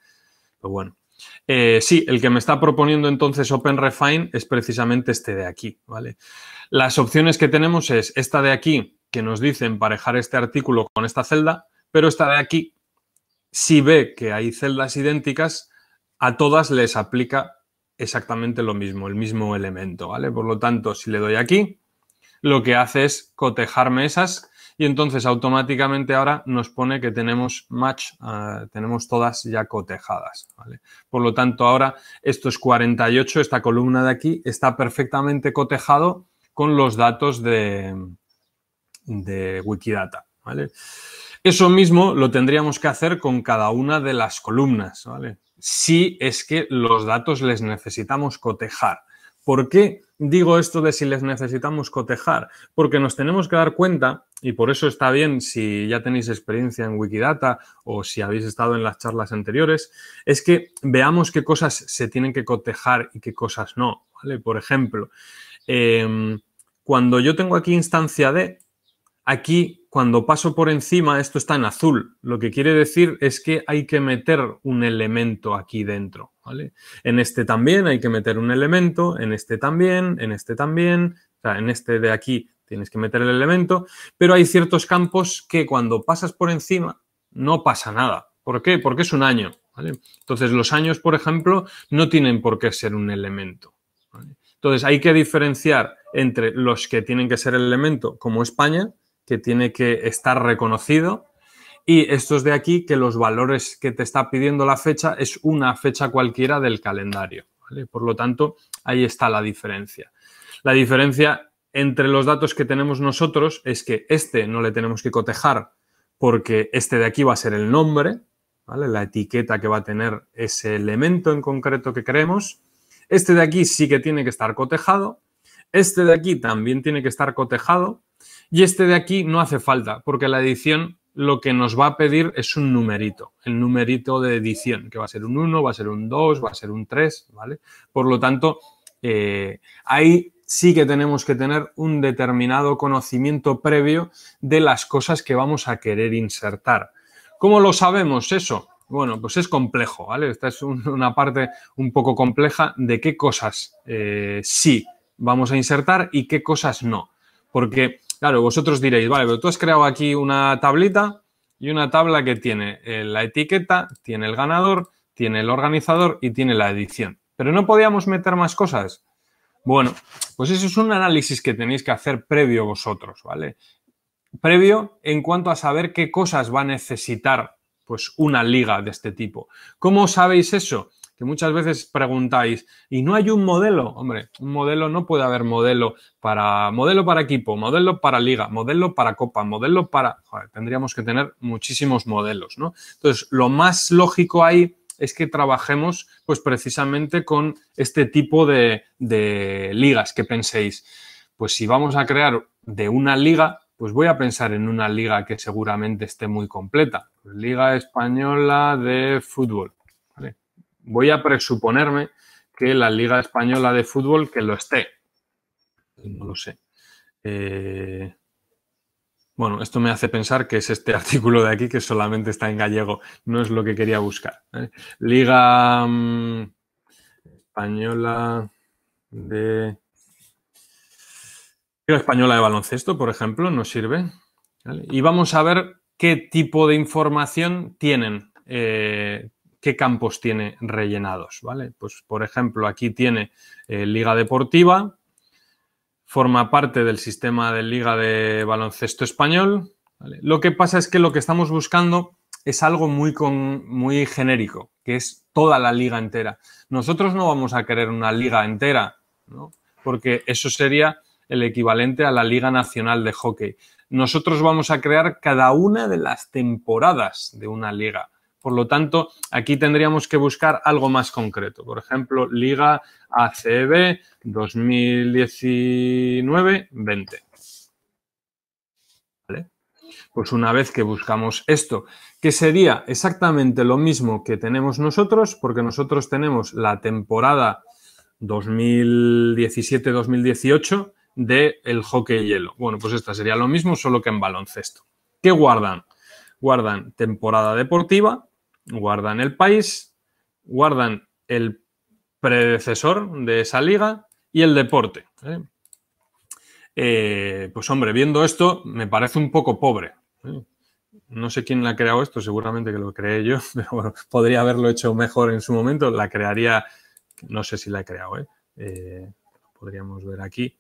Pero bueno, eh, sí, el que me está proponiendo entonces OpenRefine es precisamente este de aquí, ¿vale? Las opciones que tenemos es esta de aquí, que nos dice emparejar este artículo con esta celda, pero esta de aquí, si ve que hay celdas idénticas, a todas les aplica exactamente lo mismo, el mismo elemento, ¿vale? Por lo tanto, si le doy aquí, lo que hace es cotejarme esas y entonces automáticamente ahora nos pone que tenemos match, ah, tenemos todas ya cotejadas. Por lo tanto, ahora estos 48, esta columna de aquí, está perfectamente cotejado con los datos de, de Wikidata. Eso mismo lo tendríamos que hacer con cada una de las columnas, Si es que los datos les necesitamos cotejar. ¿Por qué? digo esto de si les necesitamos cotejar, porque nos tenemos que dar cuenta, y por eso está bien si ya tenéis experiencia en Wikidata o si habéis estado en las charlas anteriores, es que veamos qué cosas se tienen que cotejar y qué cosas no. ¿vale? Por ejemplo, em, cuando yo tengo aquí instancia de, Aquí, cuando paso por encima, esto está en azul. Lo que quiere decir es que hay que meter un elemento aquí dentro. ¿vale? En este también hay que meter un elemento, en este también, en este también, en este de aquí tienes que meter el elemento, pero hay ciertos campos que cuando pasas por encima no pasa nada. ¿Por qué? Porque es un año. Entonces, los años, por ejemplo, no tienen por qué ser un elemento. Entonces, hay que diferenciar entre los que tienen que ser el elemento, como España, que tiene que estar reconocido y estos de aquí que los valores que te está pidiendo la fecha es una fecha cualquiera del calendario. Por lo tanto, ahí está la diferencia. La diferencia entre los datos que tenemos nosotros es que este no le tenemos que cotejar porque este de aquí va a ser el nombre, ¿vale? la etiqueta que va a tener ese elemento en concreto que creemos. Este de aquí sí que tiene que estar cotejado. Este de aquí también tiene que estar cotejado y este de aquí no hace falta, porque la edición lo que nos va a pedir es un numerito, el numerito de edición, que va a ser un 1, va a ser un 2, va a ser un 3, ¿vale? Por lo tanto, eh, ahí sí que tenemos que tener un determinado conocimiento previo de las cosas que vamos a querer insertar. ¿Cómo lo sabemos eso? Bueno, pues es complejo, ¿vale? Esta es una parte un poco compleja de qué cosas eh, sí vamos a insertar y qué cosas no. Porque Claro, vosotros diréis, vale, pero tú has creado aquí una tablita y una tabla que tiene eh, la etiqueta, tiene el ganador, tiene el organizador y tiene la edición. Pero no podíamos meter más cosas. Bueno, pues eso es un análisis que tenéis que hacer previo vosotros, ¿vale? Previo en cuanto a saber qué cosas va a necesitar pues una liga de este tipo. ¿Cómo sabéis eso? que muchas veces preguntáis, ¿y no hay un modelo? Hombre, un modelo no puede haber modelo para modelo para equipo, modelo para liga, modelo para copa, modelo para. tendríamos que tener muchísimos modelos, ¿no? Entonces, lo más lógico ahí es que trabajemos, pues precisamente con este tipo de, de ligas que penséis. Pues si vamos a crear de una liga, pues voy a pensar en una liga que seguramente esté muy completa. Liga Española de Fútbol voy a presuponerme que la Liga Española de Fútbol que lo esté. No lo sé. Eh, bueno, esto me hace pensar que es este artículo de aquí que solamente está en gallego. No es lo que quería buscar. ¿eh? Liga mm, Española de... Liga Española de Baloncesto, por ejemplo, nos sirve. Y vamos a ver qué tipo de información tienen eh, qué campos tiene rellenados, ¿vale? Pues, por ejemplo, aquí tiene eh, Liga Deportiva, forma parte del sistema de Liga de Baloncesto Español. Lo que pasa es que lo que estamos buscando es algo muy, muy genérico, que es toda la liga entera. Nosotros no vamos a querer una liga entera, porque eso sería el equivalente a la Liga Nacional de Hockey. Nosotros vamos a crear cada una de las temporadas de una liga. Por lo tanto, aquí tendríamos que buscar algo más concreto. Por ejemplo, Liga ACB 2019-20. ¿Vale? Pues una vez que buscamos esto, que sería exactamente lo mismo que tenemos nosotros, porque nosotros tenemos la temporada 2017-2018 del hockey hielo. Bueno, pues esta sería lo mismo, solo que en baloncesto. ¿Qué guardan? Guardan temporada deportiva, Guardan el país, guardan el predecesor de esa liga y el deporte. ¿eh? Eh, pues hombre, viendo esto, me parece un poco pobre. ¿eh? No sé quién la ha creado esto, seguramente que lo creé yo, pero bueno, podría haberlo hecho mejor en su momento. La crearía, no sé si la he creado, podríamos ver aquí.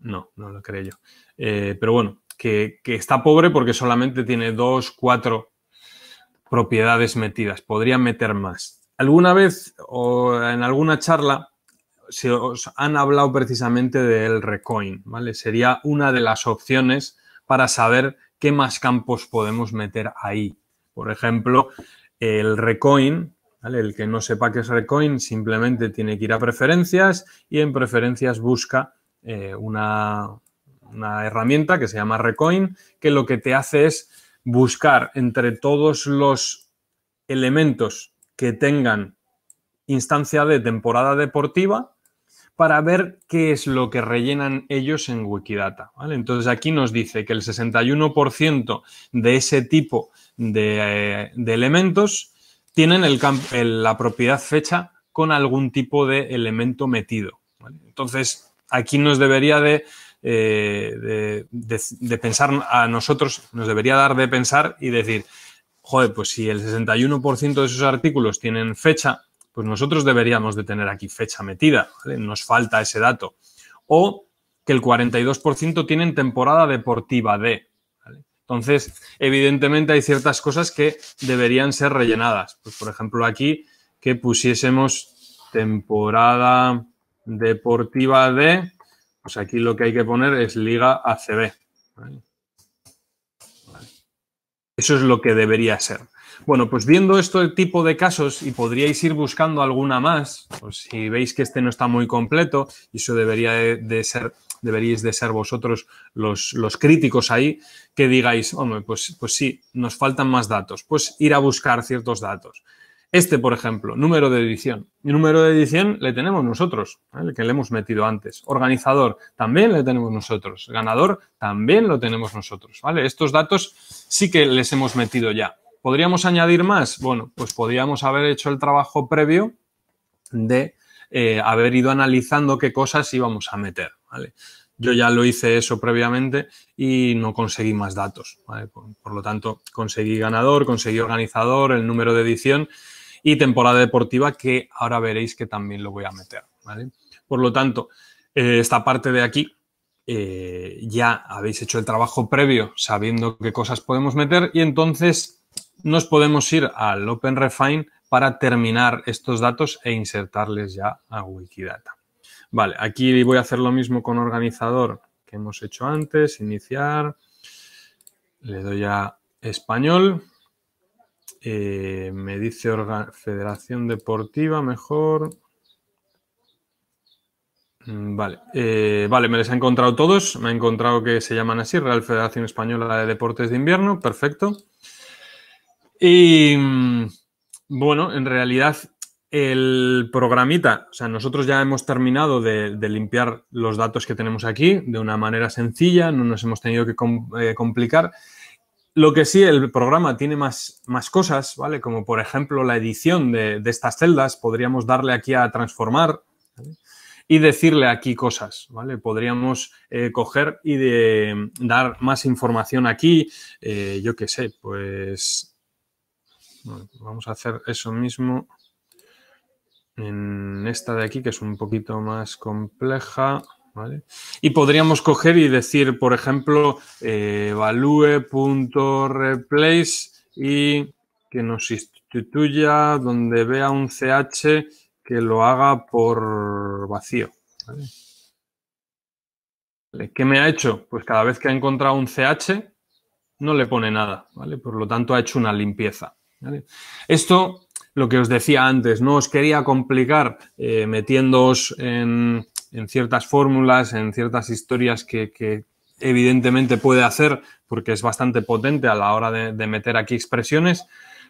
No, no lo creé yo. pero bueno, que, está pobre porque solamente tiene dos, cuatro propiedades metidas, podría meter más. Alguna vez o en alguna charla se os han hablado precisamente del recoin, ¿vale? Sería una de las opciones para saber qué más campos podemos meter ahí. Por ejemplo, el recoin, ¿vale? El que no sepa qué es recoin simplemente tiene que ir a preferencias y en preferencias busca eh, una, una herramienta que se llama recoin que lo que te hace es buscar entre todos los elementos que tengan instancia de temporada deportiva para ver qué es lo que rellenan ellos en Wikidata. ¿vale? Entonces aquí nos dice que el 61% de ese tipo de, eh, elementos tienen la propiedad fecha con algún tipo de elemento metido. Entonces aquí nos debería de eh, de, pensar a nosotros, nos debería dar de pensar y decir, joder, pues si el 61% de esos artículos tienen fecha, pues nosotros deberíamos de tener aquí fecha metida, nos falta ese dato. O que el 42% tienen temporada deportiva de. Entonces, evidentemente hay ciertas cosas que deberían ser rellenadas. Pues, por ejemplo, aquí que pusiésemos temporada deportiva de pues aquí lo que hay que poner es liga ACB. Eso es lo que debería ser. Bueno, pues viendo esto el tipo de casos, y podríais ir buscando alguna más, pues si veis que este no está muy completo, y eso debería de ser, deberíais de ser vosotros los, críticos ahí, que digáis, hombre, pues, pues sí, nos faltan más datos, pues ir a buscar ciertos datos. Este, por ejemplo, número de edición. número de edición le tenemos nosotros, el que le hemos metido antes. Organizador, también le tenemos nosotros. Ganador, también lo tenemos nosotros. Estos datos sí que les hemos metido ya. ¿Podríamos añadir más? Bueno, pues podríamos haber hecho el trabajo previo de eh, haber ido analizando qué cosas íbamos a meter. Yo ya lo hice eso previamente y no conseguí más datos. por lo tanto, conseguí ganador, conseguí organizador, el número de edición y temporada deportiva que ahora veréis que también lo voy a meter. Por lo tanto, eh, esta parte de aquí eh, ya habéis hecho el trabajo previo sabiendo qué cosas podemos meter y entonces nos podemos ir al Open Refine para terminar estos datos e insertarles ya a Wikidata. Vale, aquí voy a hacer lo mismo con organizador que hemos hecho antes, iniciar, le doy a español eh, me dice Federación Deportiva, mejor. Mm, vale, eh, vale, me les ha encontrado todos. Me ha encontrado que se llaman así, Real Federación Española de Deportes de Invierno, perfecto. Y mm, bueno, en realidad el programita, o sea, nosotros ya hemos terminado de, limpiar los datos que tenemos aquí de una manera sencilla, no nos hemos tenido que eh, complicar. Lo que sí, el programa tiene más, más cosas, ¿vale? Como por ejemplo la edición de, estas celdas, podríamos darle aquí a transformar y decirle aquí cosas, ¿vale? Podríamos eh, coger y dar más información aquí, eh, yo qué sé, pues vamos a hacer eso mismo en esta de aquí, que es un poquito más compleja. Y podríamos coger y decir, por ejemplo, evalue.replace eh, value.replace y que nos instituya donde vea un CH que lo haga por vacío. ¿Qué me ha hecho? Pues cada vez que ha encontrado un CH, no le pone nada, ¿vale? Por lo tanto, ha hecho una limpieza. Esto, lo que os decía antes, no os quería complicar eh, metiéndoos en en ciertas fórmulas, en ciertas historias que, evidentemente puede hacer porque es bastante potente a la hora de, meter aquí expresiones,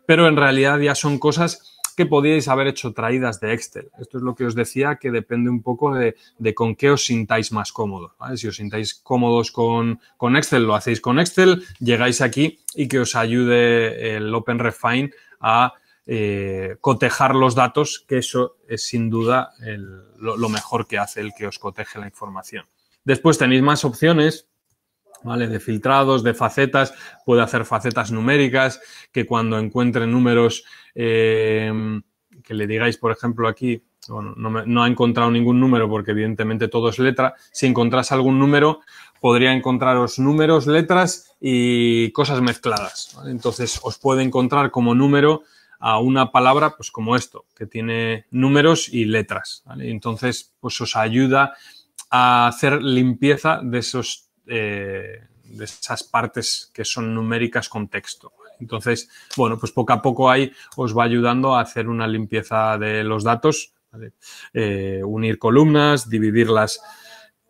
pero en realidad ya son cosas que podíais haber hecho traídas de Excel. Esto es lo que os decía, que depende un poco de, con qué os sintáis más cómodos. Si os sintáis cómodos con, con, Excel, lo hacéis con Excel, llegáis aquí y que os ayude el OpenRefine a eh, cotejar los datos, que eso es sin duda lo, mejor que hace el que os coteje la información. Después tenéis más opciones. ¿Vale? De filtrados, de facetas, puede hacer facetas numéricas, que cuando encuentre números eh, que le digáis, por ejemplo, aquí, no, no, ha encontrado ningún número porque evidentemente todo es letra. Si encontrás algún número, podría encontraros números, letras y cosas mezcladas. Entonces, os puede encontrar como número a una palabra, pues como esto, que tiene números y letras. Entonces, pues os ayuda a hacer limpieza de, esos, eh, de esas partes que son numéricas con texto. Entonces, bueno, pues poco a poco ahí os va ayudando a hacer una limpieza de los datos, eh, unir columnas, dividirlas,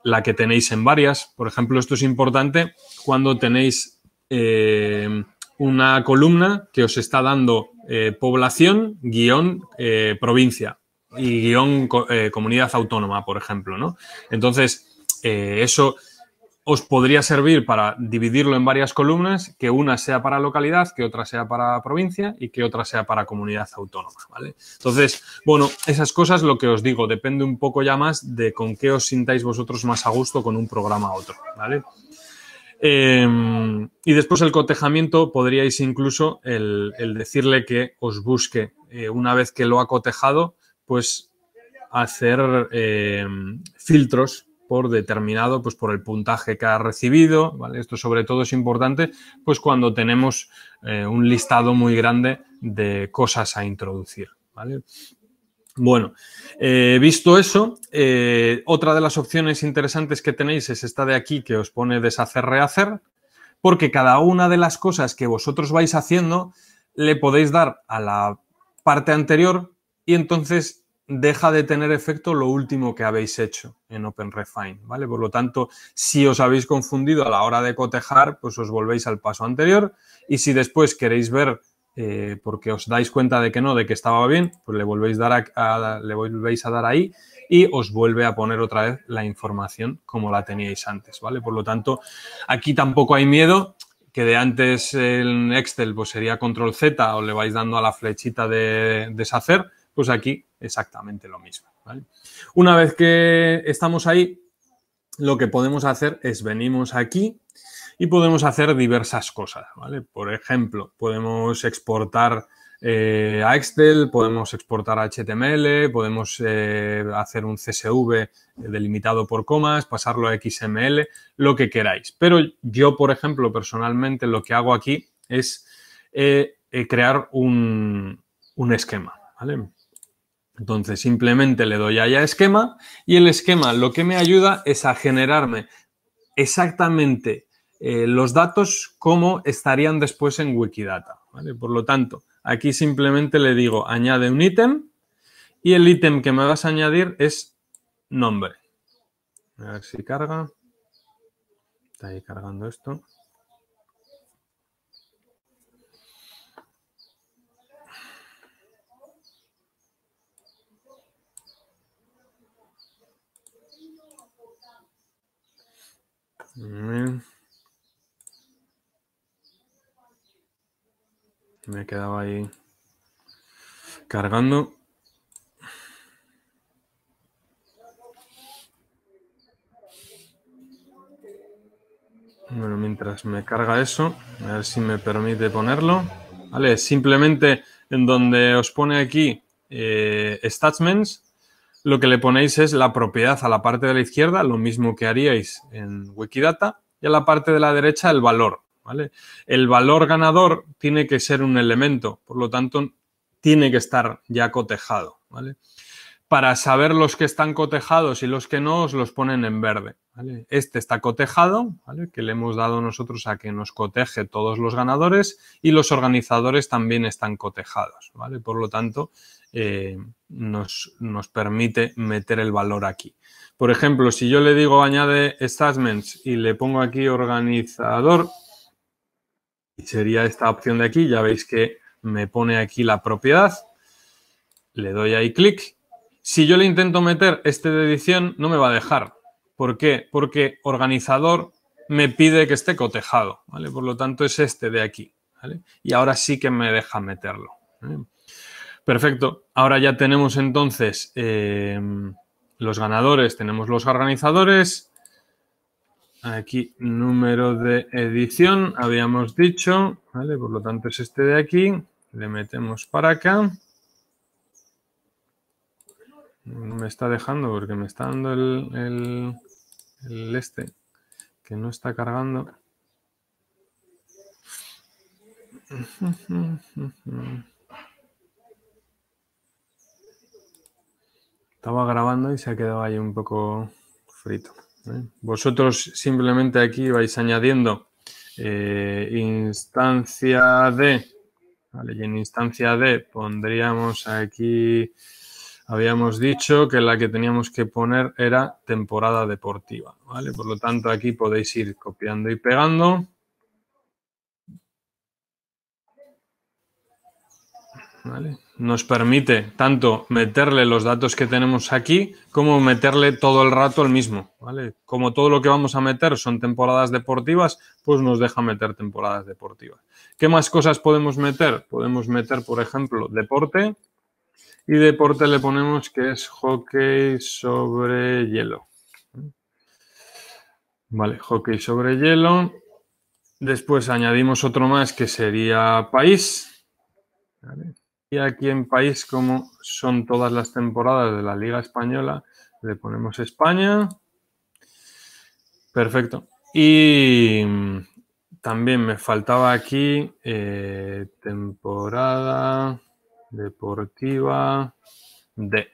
la que tenéis en varias. Por ejemplo, esto es importante cuando tenéis eh, una columna que os está dando eh, población guión eh, provincia y guión eh, comunidad autónoma, por ejemplo, ¿no? Entonces, eso os podría servir para dividirlo en varias columnas, que una sea para localidad, que otra sea para provincia y que otra sea para comunidad autónoma, ¿vale? Entonces, bueno, esas cosas, lo que os digo, depende un poco ya más de con qué os sintáis vosotros más a gusto con un programa a otro, ¿vale? Em, y después el cotejamiento, podríais incluso el, decirle que os busque. Eh, una vez que lo ha cotejado, pues hacer em, filtros por determinado, pues por el puntaje que ha recibido, ¿vale? Esto sobre todo es importante, pues cuando tenemos eh, un listado muy grande de cosas a introducir, ¿vale? Bueno, eh, visto eso, eh, otra de las opciones interesantes que tenéis es esta de aquí que os pone deshacer, rehacer, porque cada una de las cosas que vosotros vais haciendo le podéis dar a la parte anterior y entonces deja de tener efecto lo último que habéis hecho en OpenRefine, ¿vale? Por lo tanto, si os habéis confundido a la hora de cotejar, pues os volvéis al paso anterior y si después queréis ver eh, porque os dais cuenta de que no, de que estaba bien, pues le volvéis, dar a, le volvéis a dar ahí y os vuelve a poner otra vez la información como la teníais antes, ¿vale? Por lo tanto, aquí tampoco hay miedo, que de antes en Excel pues, sería control Z o le vais dando a la flechita de deshacer, pues aquí exactamente lo mismo. ¿vale? Una vez que estamos ahí, lo que podemos hacer es venimos aquí y podemos hacer diversas cosas, ¿vale? Por ejemplo, podemos exportar eh, a Excel, podemos exportar a HTML, podemos eh, hacer un CSV delimitado por comas, pasarlo a XML, lo que queráis. Pero yo, por ejemplo, personalmente lo que hago aquí es eh, crear un, un esquema, ¿vale? Entonces simplemente le doy allá esquema y el esquema lo que me ayuda es a generarme exactamente eh, los datos como estarían después en Wikidata. Por lo tanto, aquí simplemente le digo añade un ítem y el ítem que me vas a añadir es nombre. A ver si carga. Está ahí cargando esto. Me quedaba ahí cargando. Bueno, mientras me carga eso, a ver si me permite ponerlo. Vale, simplemente en donde os pone aquí eh, Statements, lo que le ponéis es la propiedad a la parte de la izquierda, lo mismo que haríais en Wikidata, y a la parte de la derecha el valor. El valor ganador tiene que ser un elemento, por lo tanto, tiene que estar ya cotejado, Para saber los que están cotejados y los que no, os los ponen en verde. Este está cotejado, que le hemos dado nosotros a que nos coteje todos los ganadores y los organizadores también están cotejados. Por lo tanto, eh, nos, nos, permite meter el valor aquí. Por ejemplo, si yo le digo añade statements y le pongo aquí organizador, sería esta opción de aquí. Ya veis que me pone aquí la propiedad. Le doy ahí clic. Si yo le intento meter este de edición, no me va a dejar. ¿Por qué? Porque organizador me pide que esté cotejado, ¿vale? Por lo tanto, es este de aquí, ¿vale? Y ahora sí que me deja meterlo. Perfecto. Ahora ya tenemos entonces eh, los ganadores, tenemos los organizadores, aquí número de edición, habíamos dicho, ¿vale? Por lo tanto es este de aquí, le metemos para acá. No me está dejando porque me está dando el, el este que no está cargando. Estaba grabando y se ha quedado ahí un poco frito. ¿eh? Vosotros simplemente aquí vais añadiendo eh, instancia de, ¿vale? Y en instancia de pondríamos aquí, habíamos dicho que la que teníamos que poner era temporada deportiva, ¿vale? Por lo tanto, aquí podéis ir copiando y pegando. Nos permite tanto meterle los datos que tenemos aquí como meterle todo el rato el mismo, ¿vale? Como todo lo que vamos a meter son temporadas deportivas, pues nos deja meter temporadas deportivas. ¿Qué más cosas podemos meter? Podemos meter, por ejemplo, deporte y deporte le ponemos que es hockey sobre hielo. Vale, hockey sobre hielo. Después añadimos otro más que sería país. ¿Vale? Y aquí en país, como son todas las temporadas de la Liga Española, le ponemos España. Perfecto. Y mm, también me faltaba aquí eh, temporada deportiva de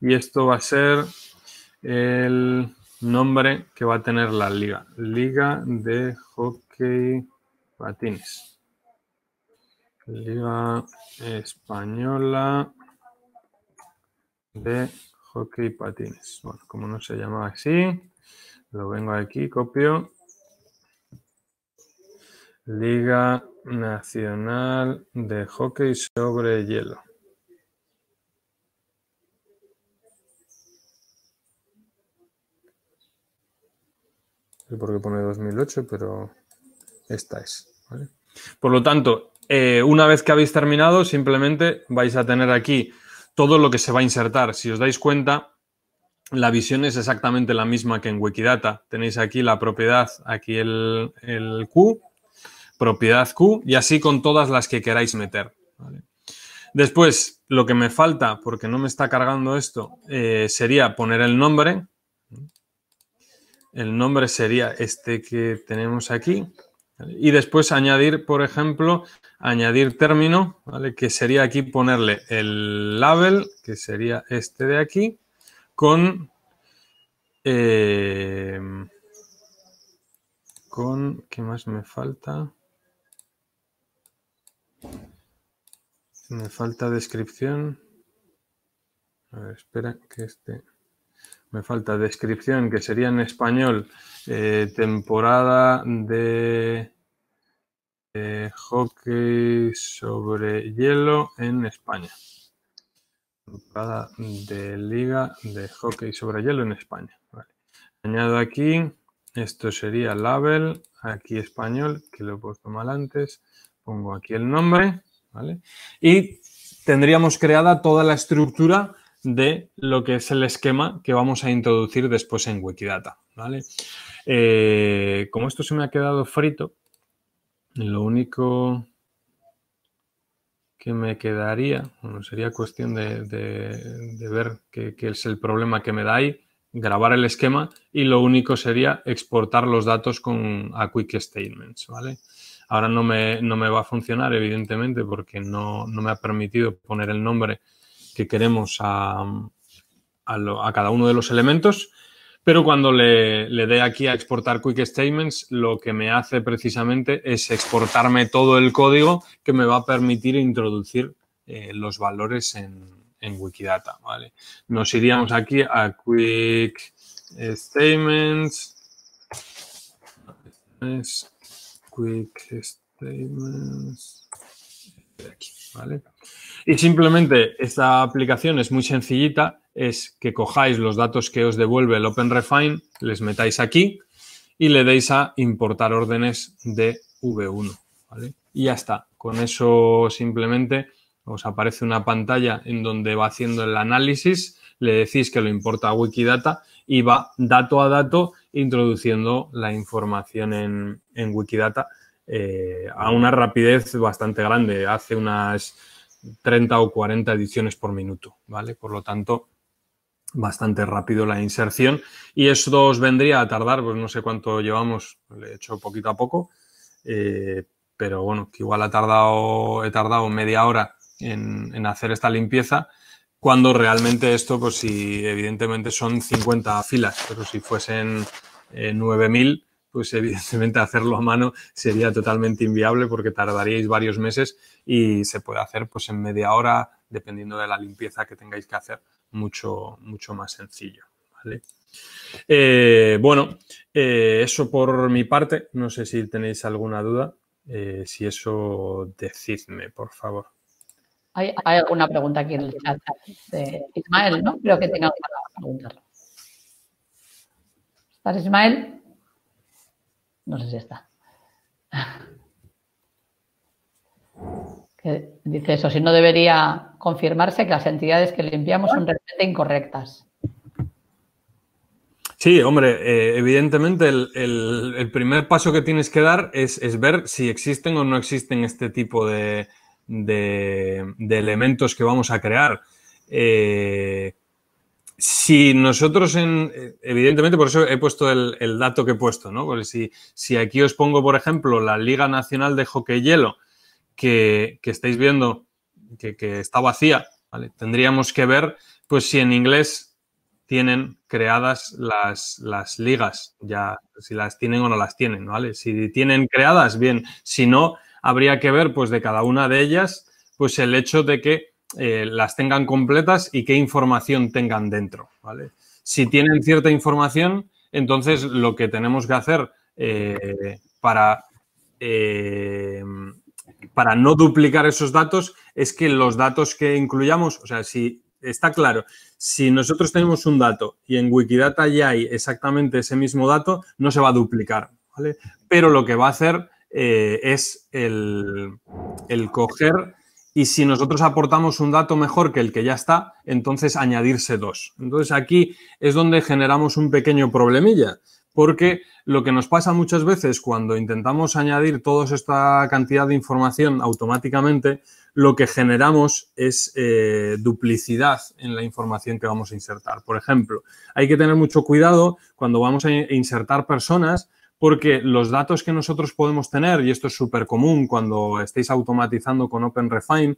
Y esto va a ser el nombre que va a tener la liga. Liga de hockey patines. Liga Española de Hockey Patines. Bueno, como no se llama así, lo vengo aquí, copio. Liga Nacional de Hockey sobre Hielo. No sé por qué pone 2008, pero esta es. Por lo tanto, eh, una vez que habéis terminado, simplemente vais a tener aquí todo lo que se va a insertar. Si os dais cuenta, la visión es exactamente la misma que en Wikidata. Tenéis aquí la propiedad, aquí el, Q, propiedad Q, y así con todas las que queráis meter. Después, lo que me falta, porque no me está cargando esto, eh, sería poner el nombre. El nombre sería este que tenemos aquí. Y después añadir, por ejemplo, añadir término, ¿vale? que sería aquí ponerle el label, que sería este de aquí, con, eh, con, ¿qué más me falta? Me falta descripción. A ver, espera que este me falta descripción, que sería en español, eh, temporada de hockey sobre hielo en España. Temporada de liga de hockey sobre hielo en España. Añado aquí, esto sería label, aquí español, que lo he puesto mal antes. Pongo aquí el nombre, ¿vale? Y tendríamos creada toda la estructura de lo que es el esquema que vamos a introducir después en Wikidata. ¿vale? Eh, como esto se me ha quedado frito, lo único que me quedaría, sería cuestión de, ver qué es el problema que me da ahí, grabar el esquema y lo único sería exportar los datos con, a Quick Statements, ¿vale? Ahora no me, va a funcionar, evidentemente, porque no, no me ha permitido poner el nombre que queremos a, cada uno de los elementos, pero cuando le, dé aquí a exportar Quick Statements, lo que me hace precisamente es exportarme todo el código que me va a permitir introducir eh, los valores en, Wikidata. ¿vale? Nos iríamos aquí a Quick Statements. Quick Statements. Aquí, ¿vale? Y simplemente esta aplicación es muy sencillita, es que cojáis los datos que os devuelve el OpenRefine, les metáis aquí y le deis a importar órdenes de V1. Y ya está. Con eso simplemente os aparece una pantalla en donde va haciendo el análisis, le decís que lo importa a Wikidata y va dato a dato introduciendo la información en, Wikidata eh, a una rapidez bastante grande. Hace unas 30 o 40 ediciones por minuto, ¿vale? Por lo tanto, bastante rápido la inserción y esto os vendría a tardar, pues no sé cuánto llevamos, le he hecho poquito a poco, eh, pero bueno, que igual ha tardado, he tardado media hora en, hacer esta limpieza, cuando realmente esto, pues si evidentemente son 50 filas, pero si fuesen 9000, eh, pues evidentemente hacerlo a mano sería totalmente inviable porque tardaríais varios meses y se puede hacer pues en media hora, dependiendo de la limpieza que tengáis que hacer, mucho, mucho más sencillo. Eh, bueno, eh, eso por mi parte. No sé si tenéis alguna duda. Eh, si eso, decidme, por favor. Hay, alguna pregunta aquí en el chat de Ismael, ¿no? Creo que tenga alguna pregunta. ¿Estás, Ismael? No sé si está. dice eso, si no debería confirmarse que las entidades que limpiamos son realmente incorrectas. Sí, hombre, eh, evidentemente el, primer paso que tienes que dar es, ver si existen o no existen este tipo de, elementos que vamos a crear. Eh, si nosotros en, eh, evidentemente, por eso he puesto el, dato que he puesto, ¿no? Porque si, si, aquí os pongo, por ejemplo, la Liga Nacional de Hockey Hielo, que, que estáis viendo que, que está vacía, ¿vale? Tendríamos que ver, pues, si en inglés tienen creadas las, las, ligas, ya si las tienen o no las tienen, ¿vale? Si tienen creadas, bien, si no, habría que ver, pues, de cada una de ellas, pues, el hecho de que eh, las tengan completas y qué información tengan dentro. ¿vale? Si tienen cierta información, entonces lo que tenemos que hacer eh, para, eh, para no duplicar esos datos es que los datos que incluyamos, o sea, si está claro, si nosotros tenemos un dato y en Wikidata ya hay exactamente ese mismo dato, no se va a duplicar. ¿vale? Pero lo que va a hacer es el, el coger y si nosotros aportamos un dato mejor que el que ya está, entonces añadirse dos. Entonces aquí es donde generamos un pequeño problemilla, porque lo que nos pasa muchas veces cuando intentamos añadir toda esta cantidad de información automáticamente, lo que generamos es eh, duplicidad en la información que vamos a insertar. Por ejemplo, hay que tener mucho cuidado cuando vamos a insertar personas porque los datos que nosotros podemos tener, y esto es súper común cuando estéis automatizando con OpenRefine,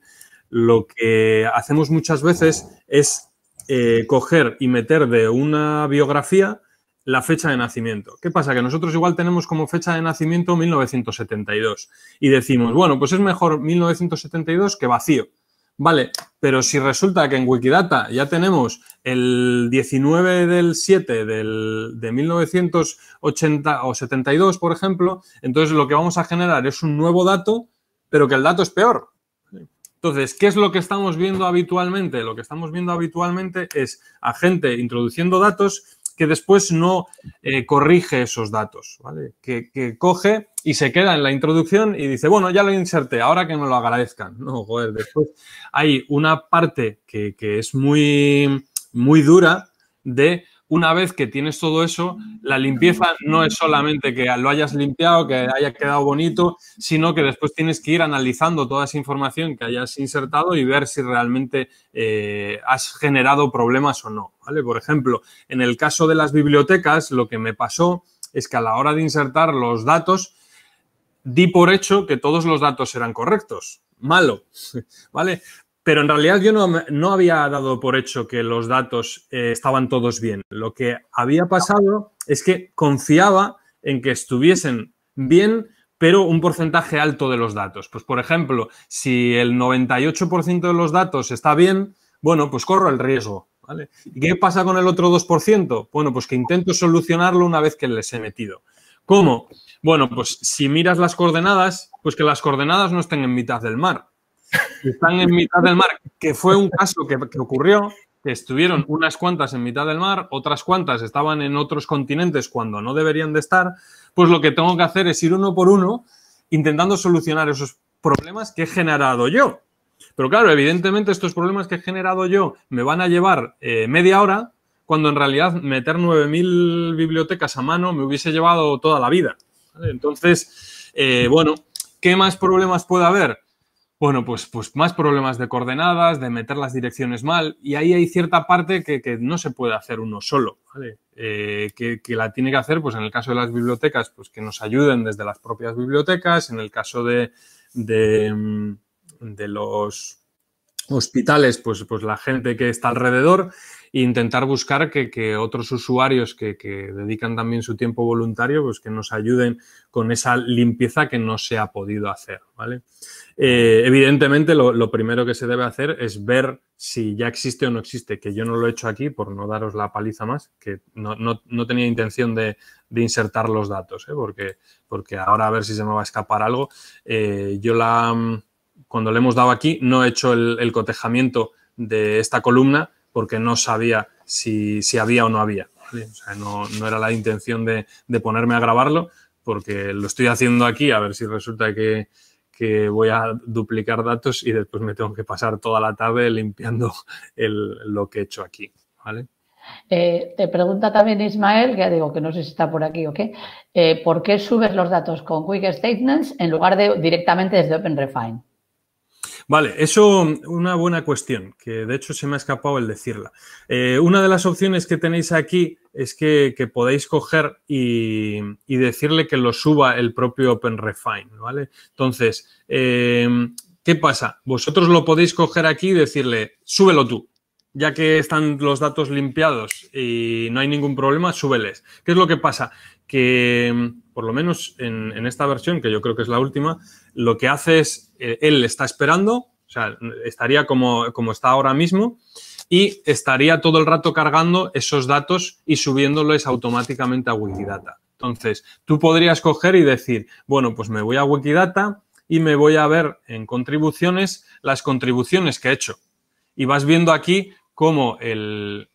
lo que hacemos muchas veces es eh, coger y meter de una biografía la fecha de nacimiento. ¿Qué pasa? Que nosotros igual tenemos como fecha de nacimiento 1972 y decimos, bueno, pues es mejor 1972 que vacío. Vale, pero si resulta que en Wikidata ya tenemos el 19 del 7 del, de 1980 o 72, por ejemplo, entonces lo que vamos a generar es un nuevo dato, pero que el dato es peor. Entonces, ¿qué es lo que estamos viendo habitualmente? Lo que estamos viendo habitualmente es a gente introduciendo datos que después no eh, corrige esos datos, ¿vale? Que, coge y se queda en la introducción y dice, bueno, ya lo inserté, ahora que me lo agradezcan. No, joder, después hay una parte que, que es muy, muy dura de una vez que tienes todo eso, la limpieza no es solamente que lo hayas limpiado, que haya quedado bonito, sino que después tienes que ir analizando toda esa información que hayas insertado y ver si realmente eh, has generado problemas o no. ¿vale? Por ejemplo, en el caso de las bibliotecas, lo que me pasó es que a la hora de insertar los datos, di por hecho que todos los datos eran correctos. Malo, ¿vale? Pero en realidad yo no, había dado por hecho que los datos eh, estaban todos bien. Lo que había pasado es que confiaba en que estuviesen bien, pero un porcentaje alto de los datos. Pues, por ejemplo, si el 98% de los datos está bien, bueno, pues corro el riesgo. ¿vale? ¿Y qué pasa con el otro 2%? Bueno, pues que intento solucionarlo una vez que les he metido. ¿Cómo? Bueno, pues si miras las coordenadas, pues que las coordenadas no estén en mitad del mar están en mitad del mar, que fue un caso que, ocurrió, que estuvieron unas cuantas en mitad del mar, otras cuantas estaban en otros continentes cuando no deberían de estar, pues lo que tengo que hacer es ir uno por uno intentando solucionar esos problemas que he generado yo. Pero claro, evidentemente estos problemas que he generado yo me van a llevar eh, media hora, cuando en realidad meter 9.000 bibliotecas a mano me hubiese llevado toda la vida. Entonces, eh, bueno, ¿qué más problemas puede haber? bueno, pues, pues, más problemas de coordenadas, de meter las direcciones mal, y ahí hay cierta parte que, no se puede hacer uno solo, eh, que, la tiene que hacer, pues en el caso de las bibliotecas, pues que nos ayuden desde las propias bibliotecas, en el caso de, de, mm, los hospitales, pues, pues la gente que está alrededor, intentar buscar que, otros usuarios que, dedican también su tiempo voluntario, pues que nos ayuden con esa limpieza que no se ha podido hacer, ¿vale? Eh, evidentemente, lo, primero que se debe hacer es ver si ya existe o no existe, que yo no lo he hecho aquí por no daros la paliza más, que no, tenía intención de, insertar los datos, ¿eh? porque, porque ahora a ver si se me va a escapar algo. Eh, yo la mm, cuando le hemos dado aquí, no he hecho el, cotejamiento de esta columna porque no sabía si, si había o no había. no, era la intención de, ponerme a grabarlo, porque lo estoy haciendo aquí a ver si resulta que, voy a duplicar datos y después me tengo que pasar toda la tarde limpiando lo que he hecho aquí. ¿vale? Eh, te pregunta también Ismael, que ya digo que no sé si está por aquí o qué, eh, ¿por qué subes los datos con Quick Statements en lugar de directamente desde OpenRefine? Vale, eso una buena cuestión, que de hecho se me ha escapado el decirla. Eh, una de las opciones que tenéis aquí es que, podéis coger y, decirle que lo suba el propio OpenRefine, ¿vale? Entonces, eh, ¿qué pasa? Vosotros lo podéis coger aquí y decirle, súbelo tú, ya que están los datos limpiados y no hay ningún problema, súbeles. ¿Qué es lo que pasa? Que por lo menos en, esta versión, que yo creo que es la última, lo que hace es, eh, él está esperando, o sea, estaría como, como está ahora mismo, y estaría todo el rato cargando esos datos y subiéndoles automáticamente a Wikidata. Entonces, tú podrías coger y decir, bueno, pues me voy a Wikidata y me voy a ver en contribuciones las contribuciones que he hecho. Y vas viendo aquí cómo el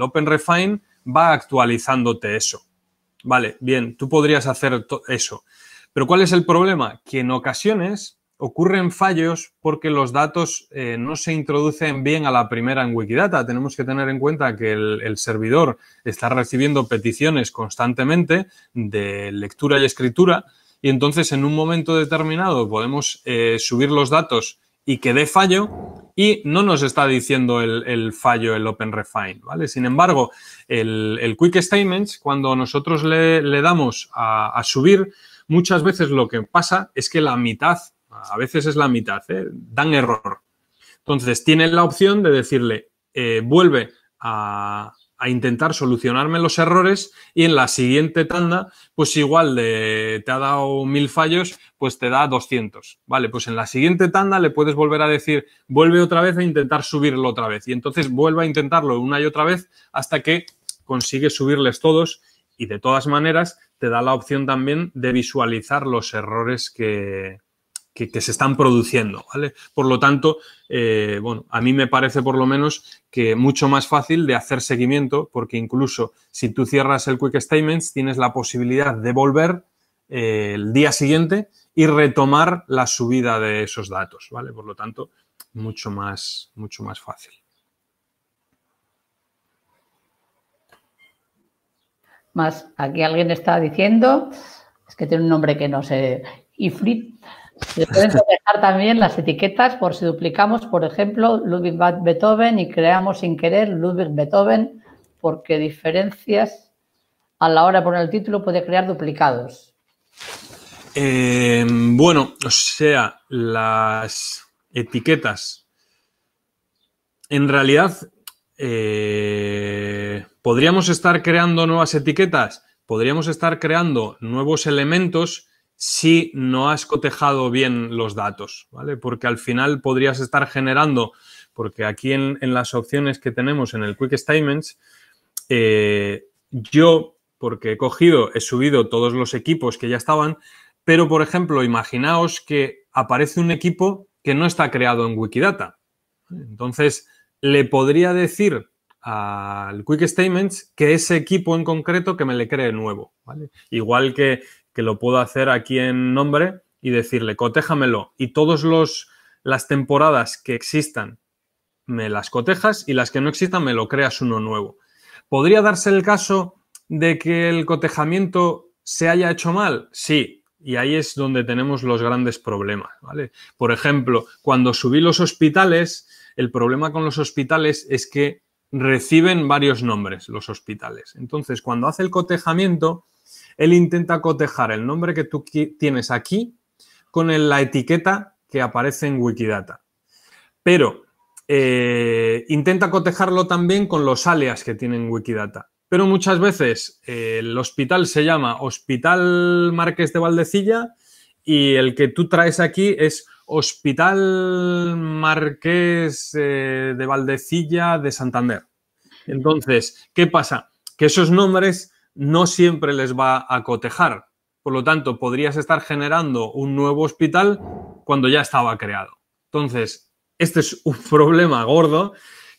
OpenRefine va actualizándote eso. Vale, bien, tú podrías hacer eso. Pero ¿cuál es el problema? Que en ocasiones ocurren fallos porque los datos eh, no se introducen bien a la primera en Wikidata. Tenemos que tener en cuenta que el, servidor está recibiendo peticiones constantemente de lectura y escritura y entonces en un momento determinado podemos eh, subir los datos y que dé fallo y no nos está diciendo el, fallo el OpenRefine, ¿vale? Sin embargo, el, Quick Statements, cuando nosotros le, damos a, subir, muchas veces lo que pasa es que la mitad, a veces es la mitad, ¿eh? dan error. Entonces, tienen la opción de decirle, eh, vuelve a, a intentar solucionarme los errores y en la siguiente tanda, pues igual de, te ha dado mil fallos, pues te da 200. Vale, pues en la siguiente tanda le puedes volver a decir, vuelve otra vez a intentar subirlo otra vez. Y entonces vuelve a intentarlo una y otra vez hasta que consigues subirles todos y de todas maneras te da la opción también de visualizar los errores que, que, se están produciendo, ¿vale? Por lo tanto, eh, bueno, a mí me parece por lo menos que mucho más fácil de hacer seguimiento, porque incluso si tú cierras el Quick Statements, tienes la posibilidad de volver eh, el día siguiente y retomar la subida de esos datos, ¿vale? Por lo tanto, mucho más, mucho más fácil. Más, aquí alguien está diciendo, es que tiene un nombre que no sé, Ifrit, pueden dejar también las etiquetas por si duplicamos, por ejemplo, Ludwig Beethoven y creamos sin querer Ludwig Beethoven, porque diferencias a la hora de poner el título puede crear duplicados. Eh, bueno, o sea, las etiquetas. En realidad, eh, ¿podríamos estar creando nuevas etiquetas? ¿Podríamos estar creando nuevos elementos? si no has cotejado bien los datos, ¿vale? Porque al final podrías estar generando, porque aquí en, las opciones que tenemos en el Quick Statements, eh, yo, porque he cogido, he subido todos los equipos que ya estaban, pero por ejemplo, imaginaos que aparece un equipo que no está creado en Wikidata. Entonces, le podría decir al Quick Statements que ese equipo en concreto que me le cree nuevo. ¿vale? Igual que que lo puedo hacer aquí en nombre y decirle, cotéjamelo. Y todas las temporadas que existan, me las cotejas y las que no existan, me lo creas uno nuevo. ¿Podría darse el caso de que el cotejamiento se haya hecho mal? Sí, y ahí es donde tenemos los grandes problemas, ¿vale? Por ejemplo, cuando subí los hospitales, el problema con los hospitales es que reciben varios nombres los hospitales. Entonces, cuando hace el cotejamiento, él intenta cotejar el nombre que tú tienes aquí con la etiqueta que aparece en Wikidata. Pero eh, intenta cotejarlo también con los alias que tienen Wikidata. Pero muchas veces eh, el hospital se llama Hospital Marqués de Valdecilla y el que tú traes aquí es Hospital Marqués eh, de Valdecilla de Santander. Entonces, ¿qué pasa? Que esos nombres no siempre les va a cotejar. Por lo tanto, podrías estar generando un nuevo hospital cuando ya estaba creado. Entonces, este es un problema gordo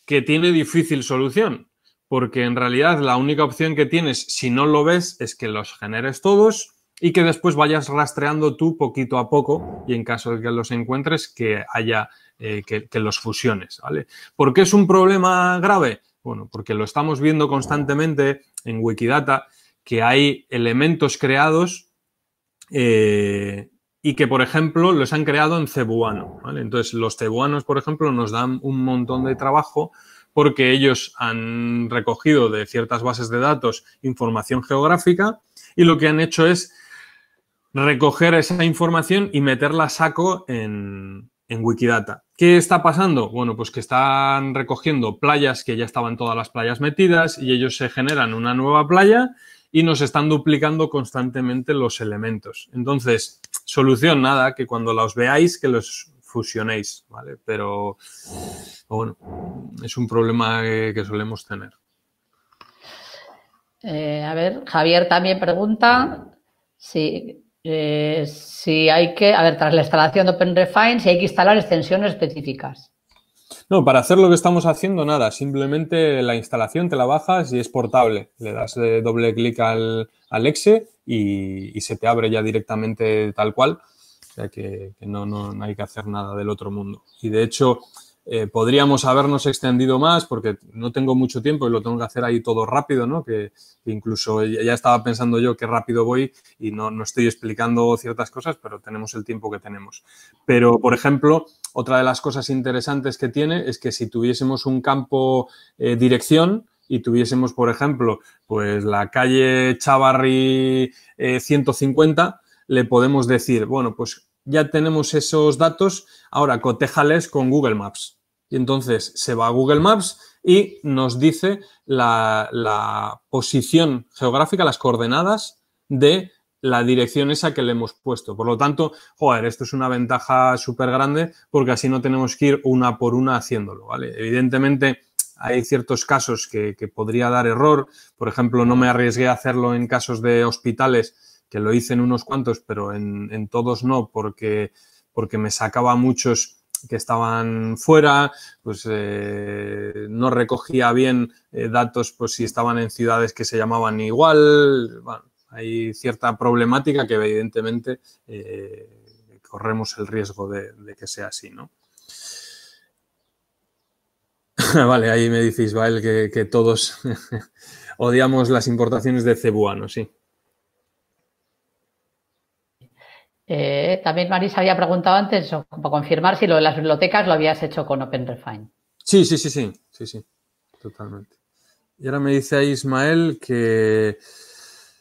que tiene difícil solución, porque en realidad la única opción que tienes, si no lo ves, es que los generes todos y que después vayas rastreando tú poquito a poco y en caso de que los encuentres, que haya, eh, que, los fusiones, ¿vale? ¿Por qué es un problema grave? Bueno, porque lo estamos viendo constantemente en Wikidata, que hay elementos creados eh, y que, por ejemplo, los han creado en cebuano. Entonces, los cebuanos, por ejemplo, nos dan un montón de trabajo porque ellos han recogido de ciertas bases de datos información geográfica y lo que han hecho es recoger esa información y meterla a saco en, en Wikidata. ¿Qué está pasando? Bueno, pues que están recogiendo playas que ya estaban todas las playas metidas y ellos se generan una nueva playa y nos están duplicando constantemente los elementos. Entonces, solución nada, que cuando las veáis, que los fusionéis, ¿vale? Pero, bueno, es un problema que, solemos tener. Eh, a ver, Javier también pregunta si eh, si hay que, a ver, tras la instalación de OpenRefine, si hay que instalar extensiones específicas. No, para hacer lo que estamos haciendo, nada. Simplemente la instalación te la bajas y es portable. Le das eh, doble clic al, exe y, se te abre ya directamente tal cual. O sea que, no, hay que hacer nada del otro mundo. Y de hecho, eh, podríamos habernos extendido más porque no tengo mucho tiempo y lo tengo que hacer ahí todo rápido, ¿no? Que incluso ya estaba pensando yo qué rápido voy y no, estoy explicando ciertas cosas, pero tenemos el tiempo que tenemos. Pero, por ejemplo, otra de las cosas interesantes que tiene es que si tuviésemos un campo eh, dirección, y tuviésemos, por ejemplo, pues la calle Chavarri 150, eh, le podemos decir, bueno, pues ya tenemos esos datos, ahora cotejales con Google Maps. Y entonces se va a Google Maps y nos dice la, posición geográfica, las coordenadas de la dirección esa que le hemos puesto. Por lo tanto, joder, esto es una ventaja súper grande porque así no tenemos que ir una por una haciéndolo, ¿vale? Evidentemente, hay ciertos casos que, podría dar error. Por ejemplo, no me arriesgué a hacerlo en casos de hospitales, que lo hice en unos cuantos, pero en, todos no, porque, porque me sacaba muchos que estaban fuera, pues eh, no recogía bien eh, datos, pues si estaban en ciudades que se llamaban igual, bueno, hay cierta problemática que evidentemente eh, corremos el riesgo de, que sea así, ¿no? vale, ahí me dice Ismael que, que todos odiamos las importaciones de cebuano, sí. Eh, también Marisa había preguntado antes, para confirmar si lo de las bibliotecas lo habías hecho con OpenRefine. Sí, sí, sí, sí, sí, sí, totalmente. Y ahora me dice ahí Ismael que...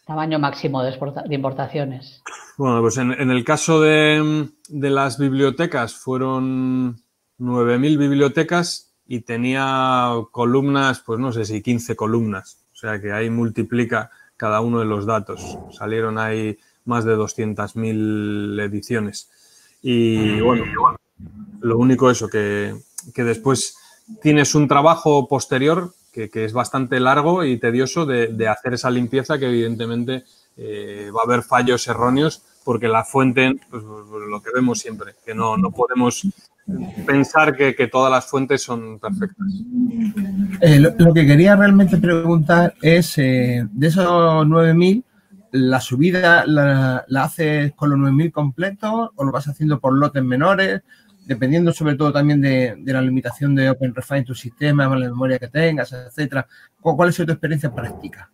Tamaño máximo de, importaciones. Bueno, pues en, el caso de, de, las bibliotecas fueron 9.000 bibliotecas y tenía columnas, pues no sé si 15 columnas. O sea que ahí multiplica cada uno de los datos. Salieron ahí más de 200.000 ediciones. Y bueno, lo único eso, que, después tienes un trabajo posterior que, es bastante largo y tedioso de, hacer esa limpieza que evidentemente eh, va a haber fallos erróneos porque la fuente, pues, lo que vemos siempre, que no, podemos pensar que, todas las fuentes son perfectas. Eh, lo, que quería realmente preguntar es, eh, de esos 9.000, la subida la, haces con los 9.000 completos o lo vas haciendo por lotes menores, dependiendo sobre todo también de, la limitación de OpenRefine, tu sistema, la memoria que tengas, etcétera. ¿Cuál, es tu experiencia práctica?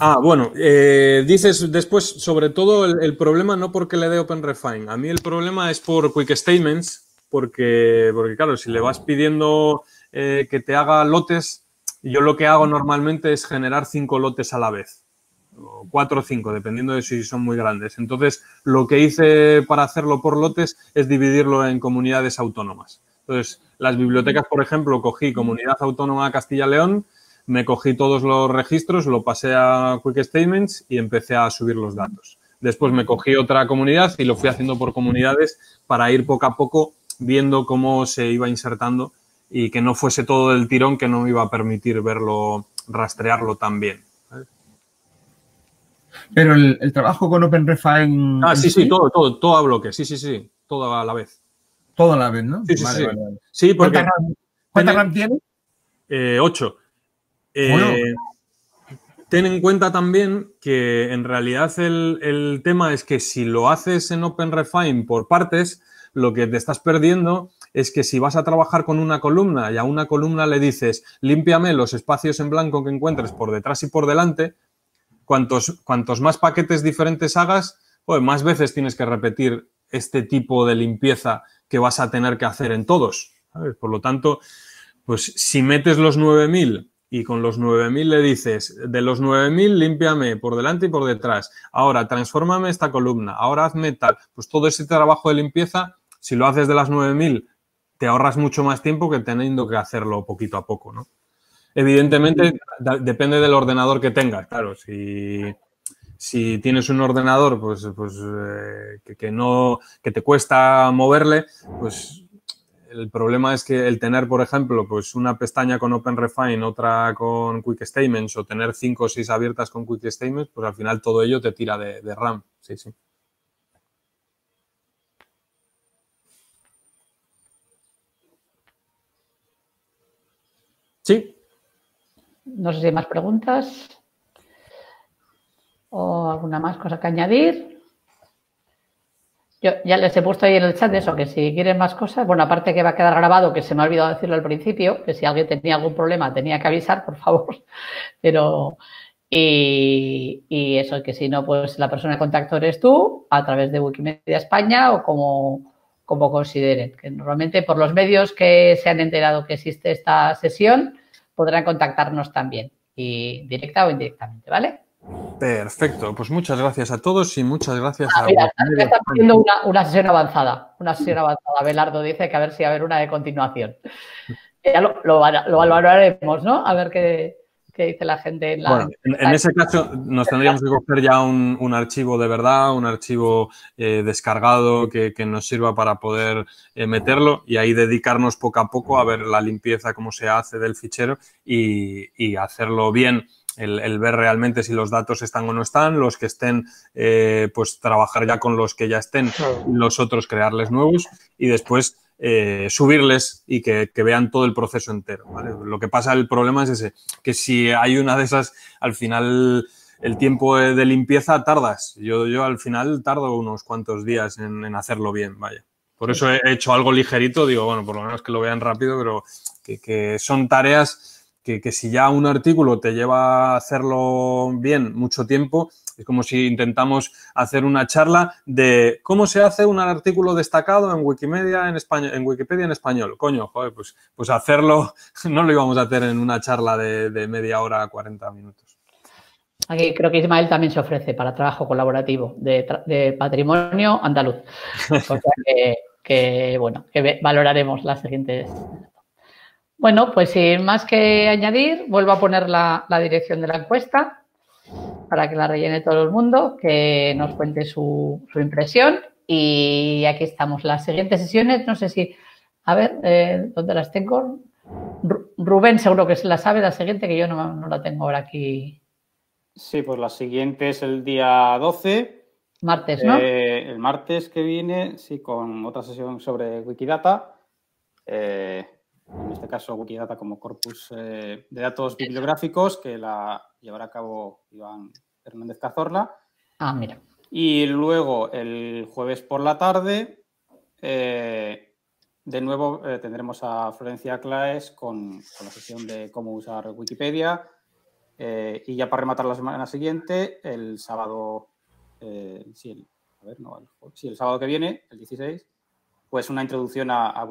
Ah, bueno, eh, dices después sobre todo el, problema no porque le dé OpenRefine, a mí el problema es por Quick Statements, porque, porque claro, si le vas pidiendo eh, que te haga lotes, yo lo que hago normalmente es generar cinco lotes a la vez cuatro o cinco, dependiendo de si son muy grandes. Entonces, lo que hice para hacerlo por lotes es dividirlo en comunidades autónomas. Entonces, las bibliotecas, por ejemplo, cogí Comunidad Autónoma Castilla-León, me cogí todos los registros, lo pasé a Quick Statements y empecé a subir los datos. Después me cogí otra comunidad y lo fui haciendo por comunidades para ir poco a poco viendo cómo se iba insertando y que no fuese todo del tirón que no me iba a permitir verlo, rastrearlo tan bien. Pero el, trabajo con OpenRefine. Ah, sí, sí, todo, todo, a bloque, sí, sí, sí, todo a la vez. Todo a la vez, ¿no? Sí, sí, sí. ¿Cuánta, RAM, tiene? Eh, eh, bueno. Ten en cuenta también que en realidad el, el, tema es que si lo haces en OpenRefine por partes, lo que te estás perdiendo es que si vas a trabajar con una columna y a una columna le dices límpiame los espacios en blanco que encuentres por detrás y por delante, cuantos, más paquetes diferentes hagas, pues más veces tienes que repetir este tipo de limpieza que vas a tener que hacer en todos. ¿sabes? Por lo tanto, pues si metes los 9000 y con los 9000 le dices, de los 9000 límpiame por delante y por detrás, ahora transfórmame esta columna, ahora hazme tal, pues todo ese trabajo de limpieza, si lo haces de las 9000, te ahorras mucho más tiempo que teniendo que hacerlo poquito a poco, ¿no? Evidentemente, depende del ordenador que tengas, claro. Si, tienes un ordenador pues, pues eh, que, no, que te cuesta moverle, pues el problema es que el tener, por ejemplo, pues una pestaña con OpenRefine, otra con Quick Statements o tener cinco o seis abiertas con Quick Statements, pues al final todo ello te tira de, de RAM. Sí, sí. Sí, no sé si hay más preguntas o alguna más cosa que añadir. Yo ya les he puesto ahí en el chat eso, que si quieren más cosas, bueno, aparte que va a quedar grabado, que se me ha olvidado decirlo al principio, que si alguien tenía algún problema tenía que avisar, por favor, pero... Y, eso, que si no, pues la persona de contacto eres tú, a través de Wikimedia España o como, como consideren. Que normalmente por los medios que se han enterado que existe esta sesión, podrán contactarnos también, y directa o indirectamente, ¿vale? Perfecto, pues muchas gracias a todos y muchas gracias ah, a. Mira, está una, una, sesión avanzada, una sesión avanzada. Belardo dice que a ver si va a haber una de continuación. Ya lo, lo, lo valoraremos, ¿no? A ver qué que dice la gente. En la, en, ese caso nos tendríamos que coger ya un, archivo de verdad, un archivo eh, descargado que, nos sirva para poder eh, meterlo y ahí dedicarnos poco a poco a ver la limpieza, cómo se hace del fichero y, hacerlo bien. El, ver realmente si los datos están o no están, los que estén, eh, pues trabajar ya con los que ya estén, los otros crearles nuevos y después eh, subirles y que, vean todo el proceso entero. Lo que pasa, el problema es ese, que si hay una de esas, al final el tiempo de limpieza tardas. Yo, yo al final tardo unos cuantos días en, hacerlo bien, vaya. Por eso he hecho algo ligerito, digo, bueno, por lo menos que lo vean rápido, pero que, son tareas que, que, si ya un artículo te lleva a hacerlo bien mucho tiempo, es como si intentamos hacer una charla de cómo se hace un artículo destacado en Wikimedia en español, en Wikipedia en español. Coño, joder, pues, pues hacerlo no lo íbamos a hacer en una charla de, media hora a 40 minutos. Aquí creo que Ismael también se ofrece para trabajo colaborativo de, patrimonio andaluz. O sea que, bueno, que valoraremos las siguientes bueno, pues sin más que añadir, vuelvo a poner la dirección de la encuesta para que la rellene todo el mundo, que nos cuente su, impresión. Y aquí estamos. Las siguientes sesiones, no sé si, a ver, eh, ¿dónde las tengo? Rubén seguro que se la sabe, la siguiente que yo no, la tengo ahora aquí. Sí, pues la siguiente es el día 12. Martes, ¿no? Eh, el martes que viene, sí, con otra sesión sobre Wikidata. Eh, en este caso, Wikidata como corpus de datos bibliográficos, que la, llevará a cabo Iván Hernández Cazorla. Ah, mira. Y luego el jueves por la tarde, eh, de nuevo eh, tendremos a Florencia Claes con, la sesión de cómo usar Wikipedia. Eh, y ya para rematar la semana siguiente, el sábado, sí, el, sábado que viene, el 16, pues una introducción a, a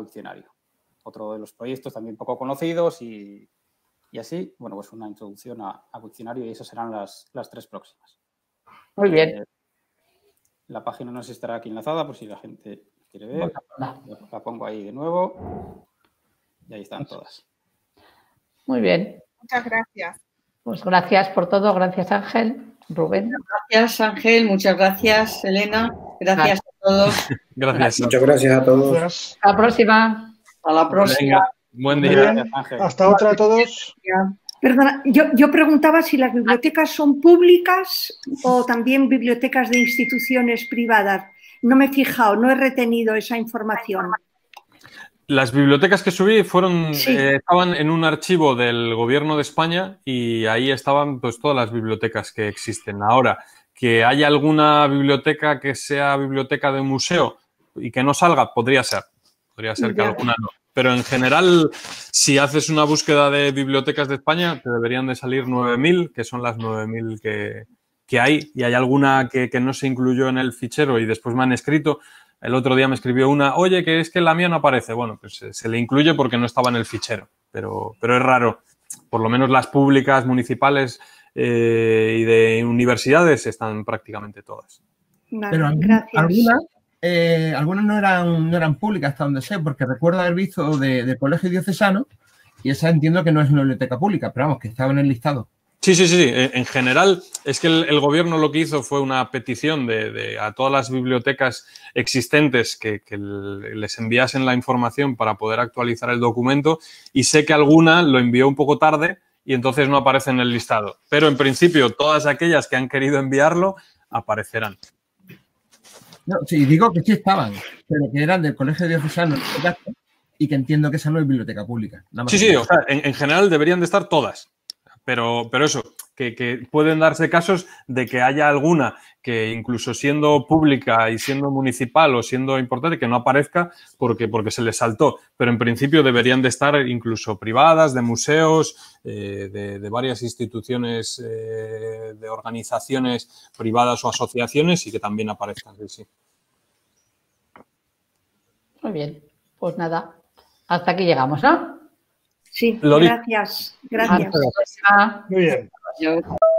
Otro de los proyectos también poco conocidos y y así, bueno, pues una introducción a, a y esas serán las, tres próximas. Muy bien. Eh, la página no se estará aquí enlazada por si la gente quiere ver. La pongo ahí de nuevo. Y ahí están pues todas. Muy bien. Muchas gracias. Pues gracias por todo. Gracias, Ángel. Rubén. Gracias, Ángel. Muchas gracias, Elena. Gracias, a todos. Gracias. Muchas gracias a todos. Hasta la próxima. A la próxima. Buen día. Ángel. hasta otra a todos. Perdona, yo, preguntaba si las bibliotecas son públicas o también bibliotecas de instituciones privadas. No me he fijado, no he retenido esa información. Las bibliotecas que subí fueron, eh, estaban en un archivo del Gobierno de España y ahí estaban pues, todas las bibliotecas que existen. Ahora, que haya alguna biblioteca que sea biblioteca de museo y que no salga, podría ser. Podría ser que alguna no. Pero en general, si haces una búsqueda de bibliotecas de España, te deberían de salir 9.000, que son las 9.000 que, que hay. Y hay alguna que, no se incluyó en el fichero y después me han escrito. El otro día me escribió una, oye, que es que la mía no aparece. Bueno, pues eh, se, le incluye porque no estaba en el fichero, pero, pero es raro. Por lo menos las públicas, municipales eh, y de universidades están prácticamente todas. pero eh, algunas no eran, eran públicas hasta donde sé, porque recuerdo haber visto de, colegio diocesano y esa entiendo que no es una biblioteca pública, pero vamos, que estaba en el listado. Sí, sí, sí. En general, es que el, gobierno lo que hizo fue una petición de, a todas las bibliotecas existentes que, les enviasen la información para poder actualizar el documento y sé que alguna lo envió un poco tarde y entonces no aparece en el listado. Pero en principio, todas aquellas que han querido enviarlo aparecerán. No, sí, digo que sí estaban, pero que eran del Colegio Diocesano y que entiendo que esa no es biblioteca pública. sí, sí, o sea, en, en, general deberían de estar todas. Pero, pero eso, que, pueden darse casos de que haya alguna que incluso siendo pública y siendo municipal o siendo importante que no aparezca porque, porque se le saltó. Pero en principio deberían de estar incluso privadas, de museos, eh, de, varias instituciones, eh, de organizaciones privadas o asociaciones y que también aparezcan. Sí, Muy bien, pues nada, hasta aquí llegamos, ¿no? Sí, gracias. Gracias. Muy bien. 有。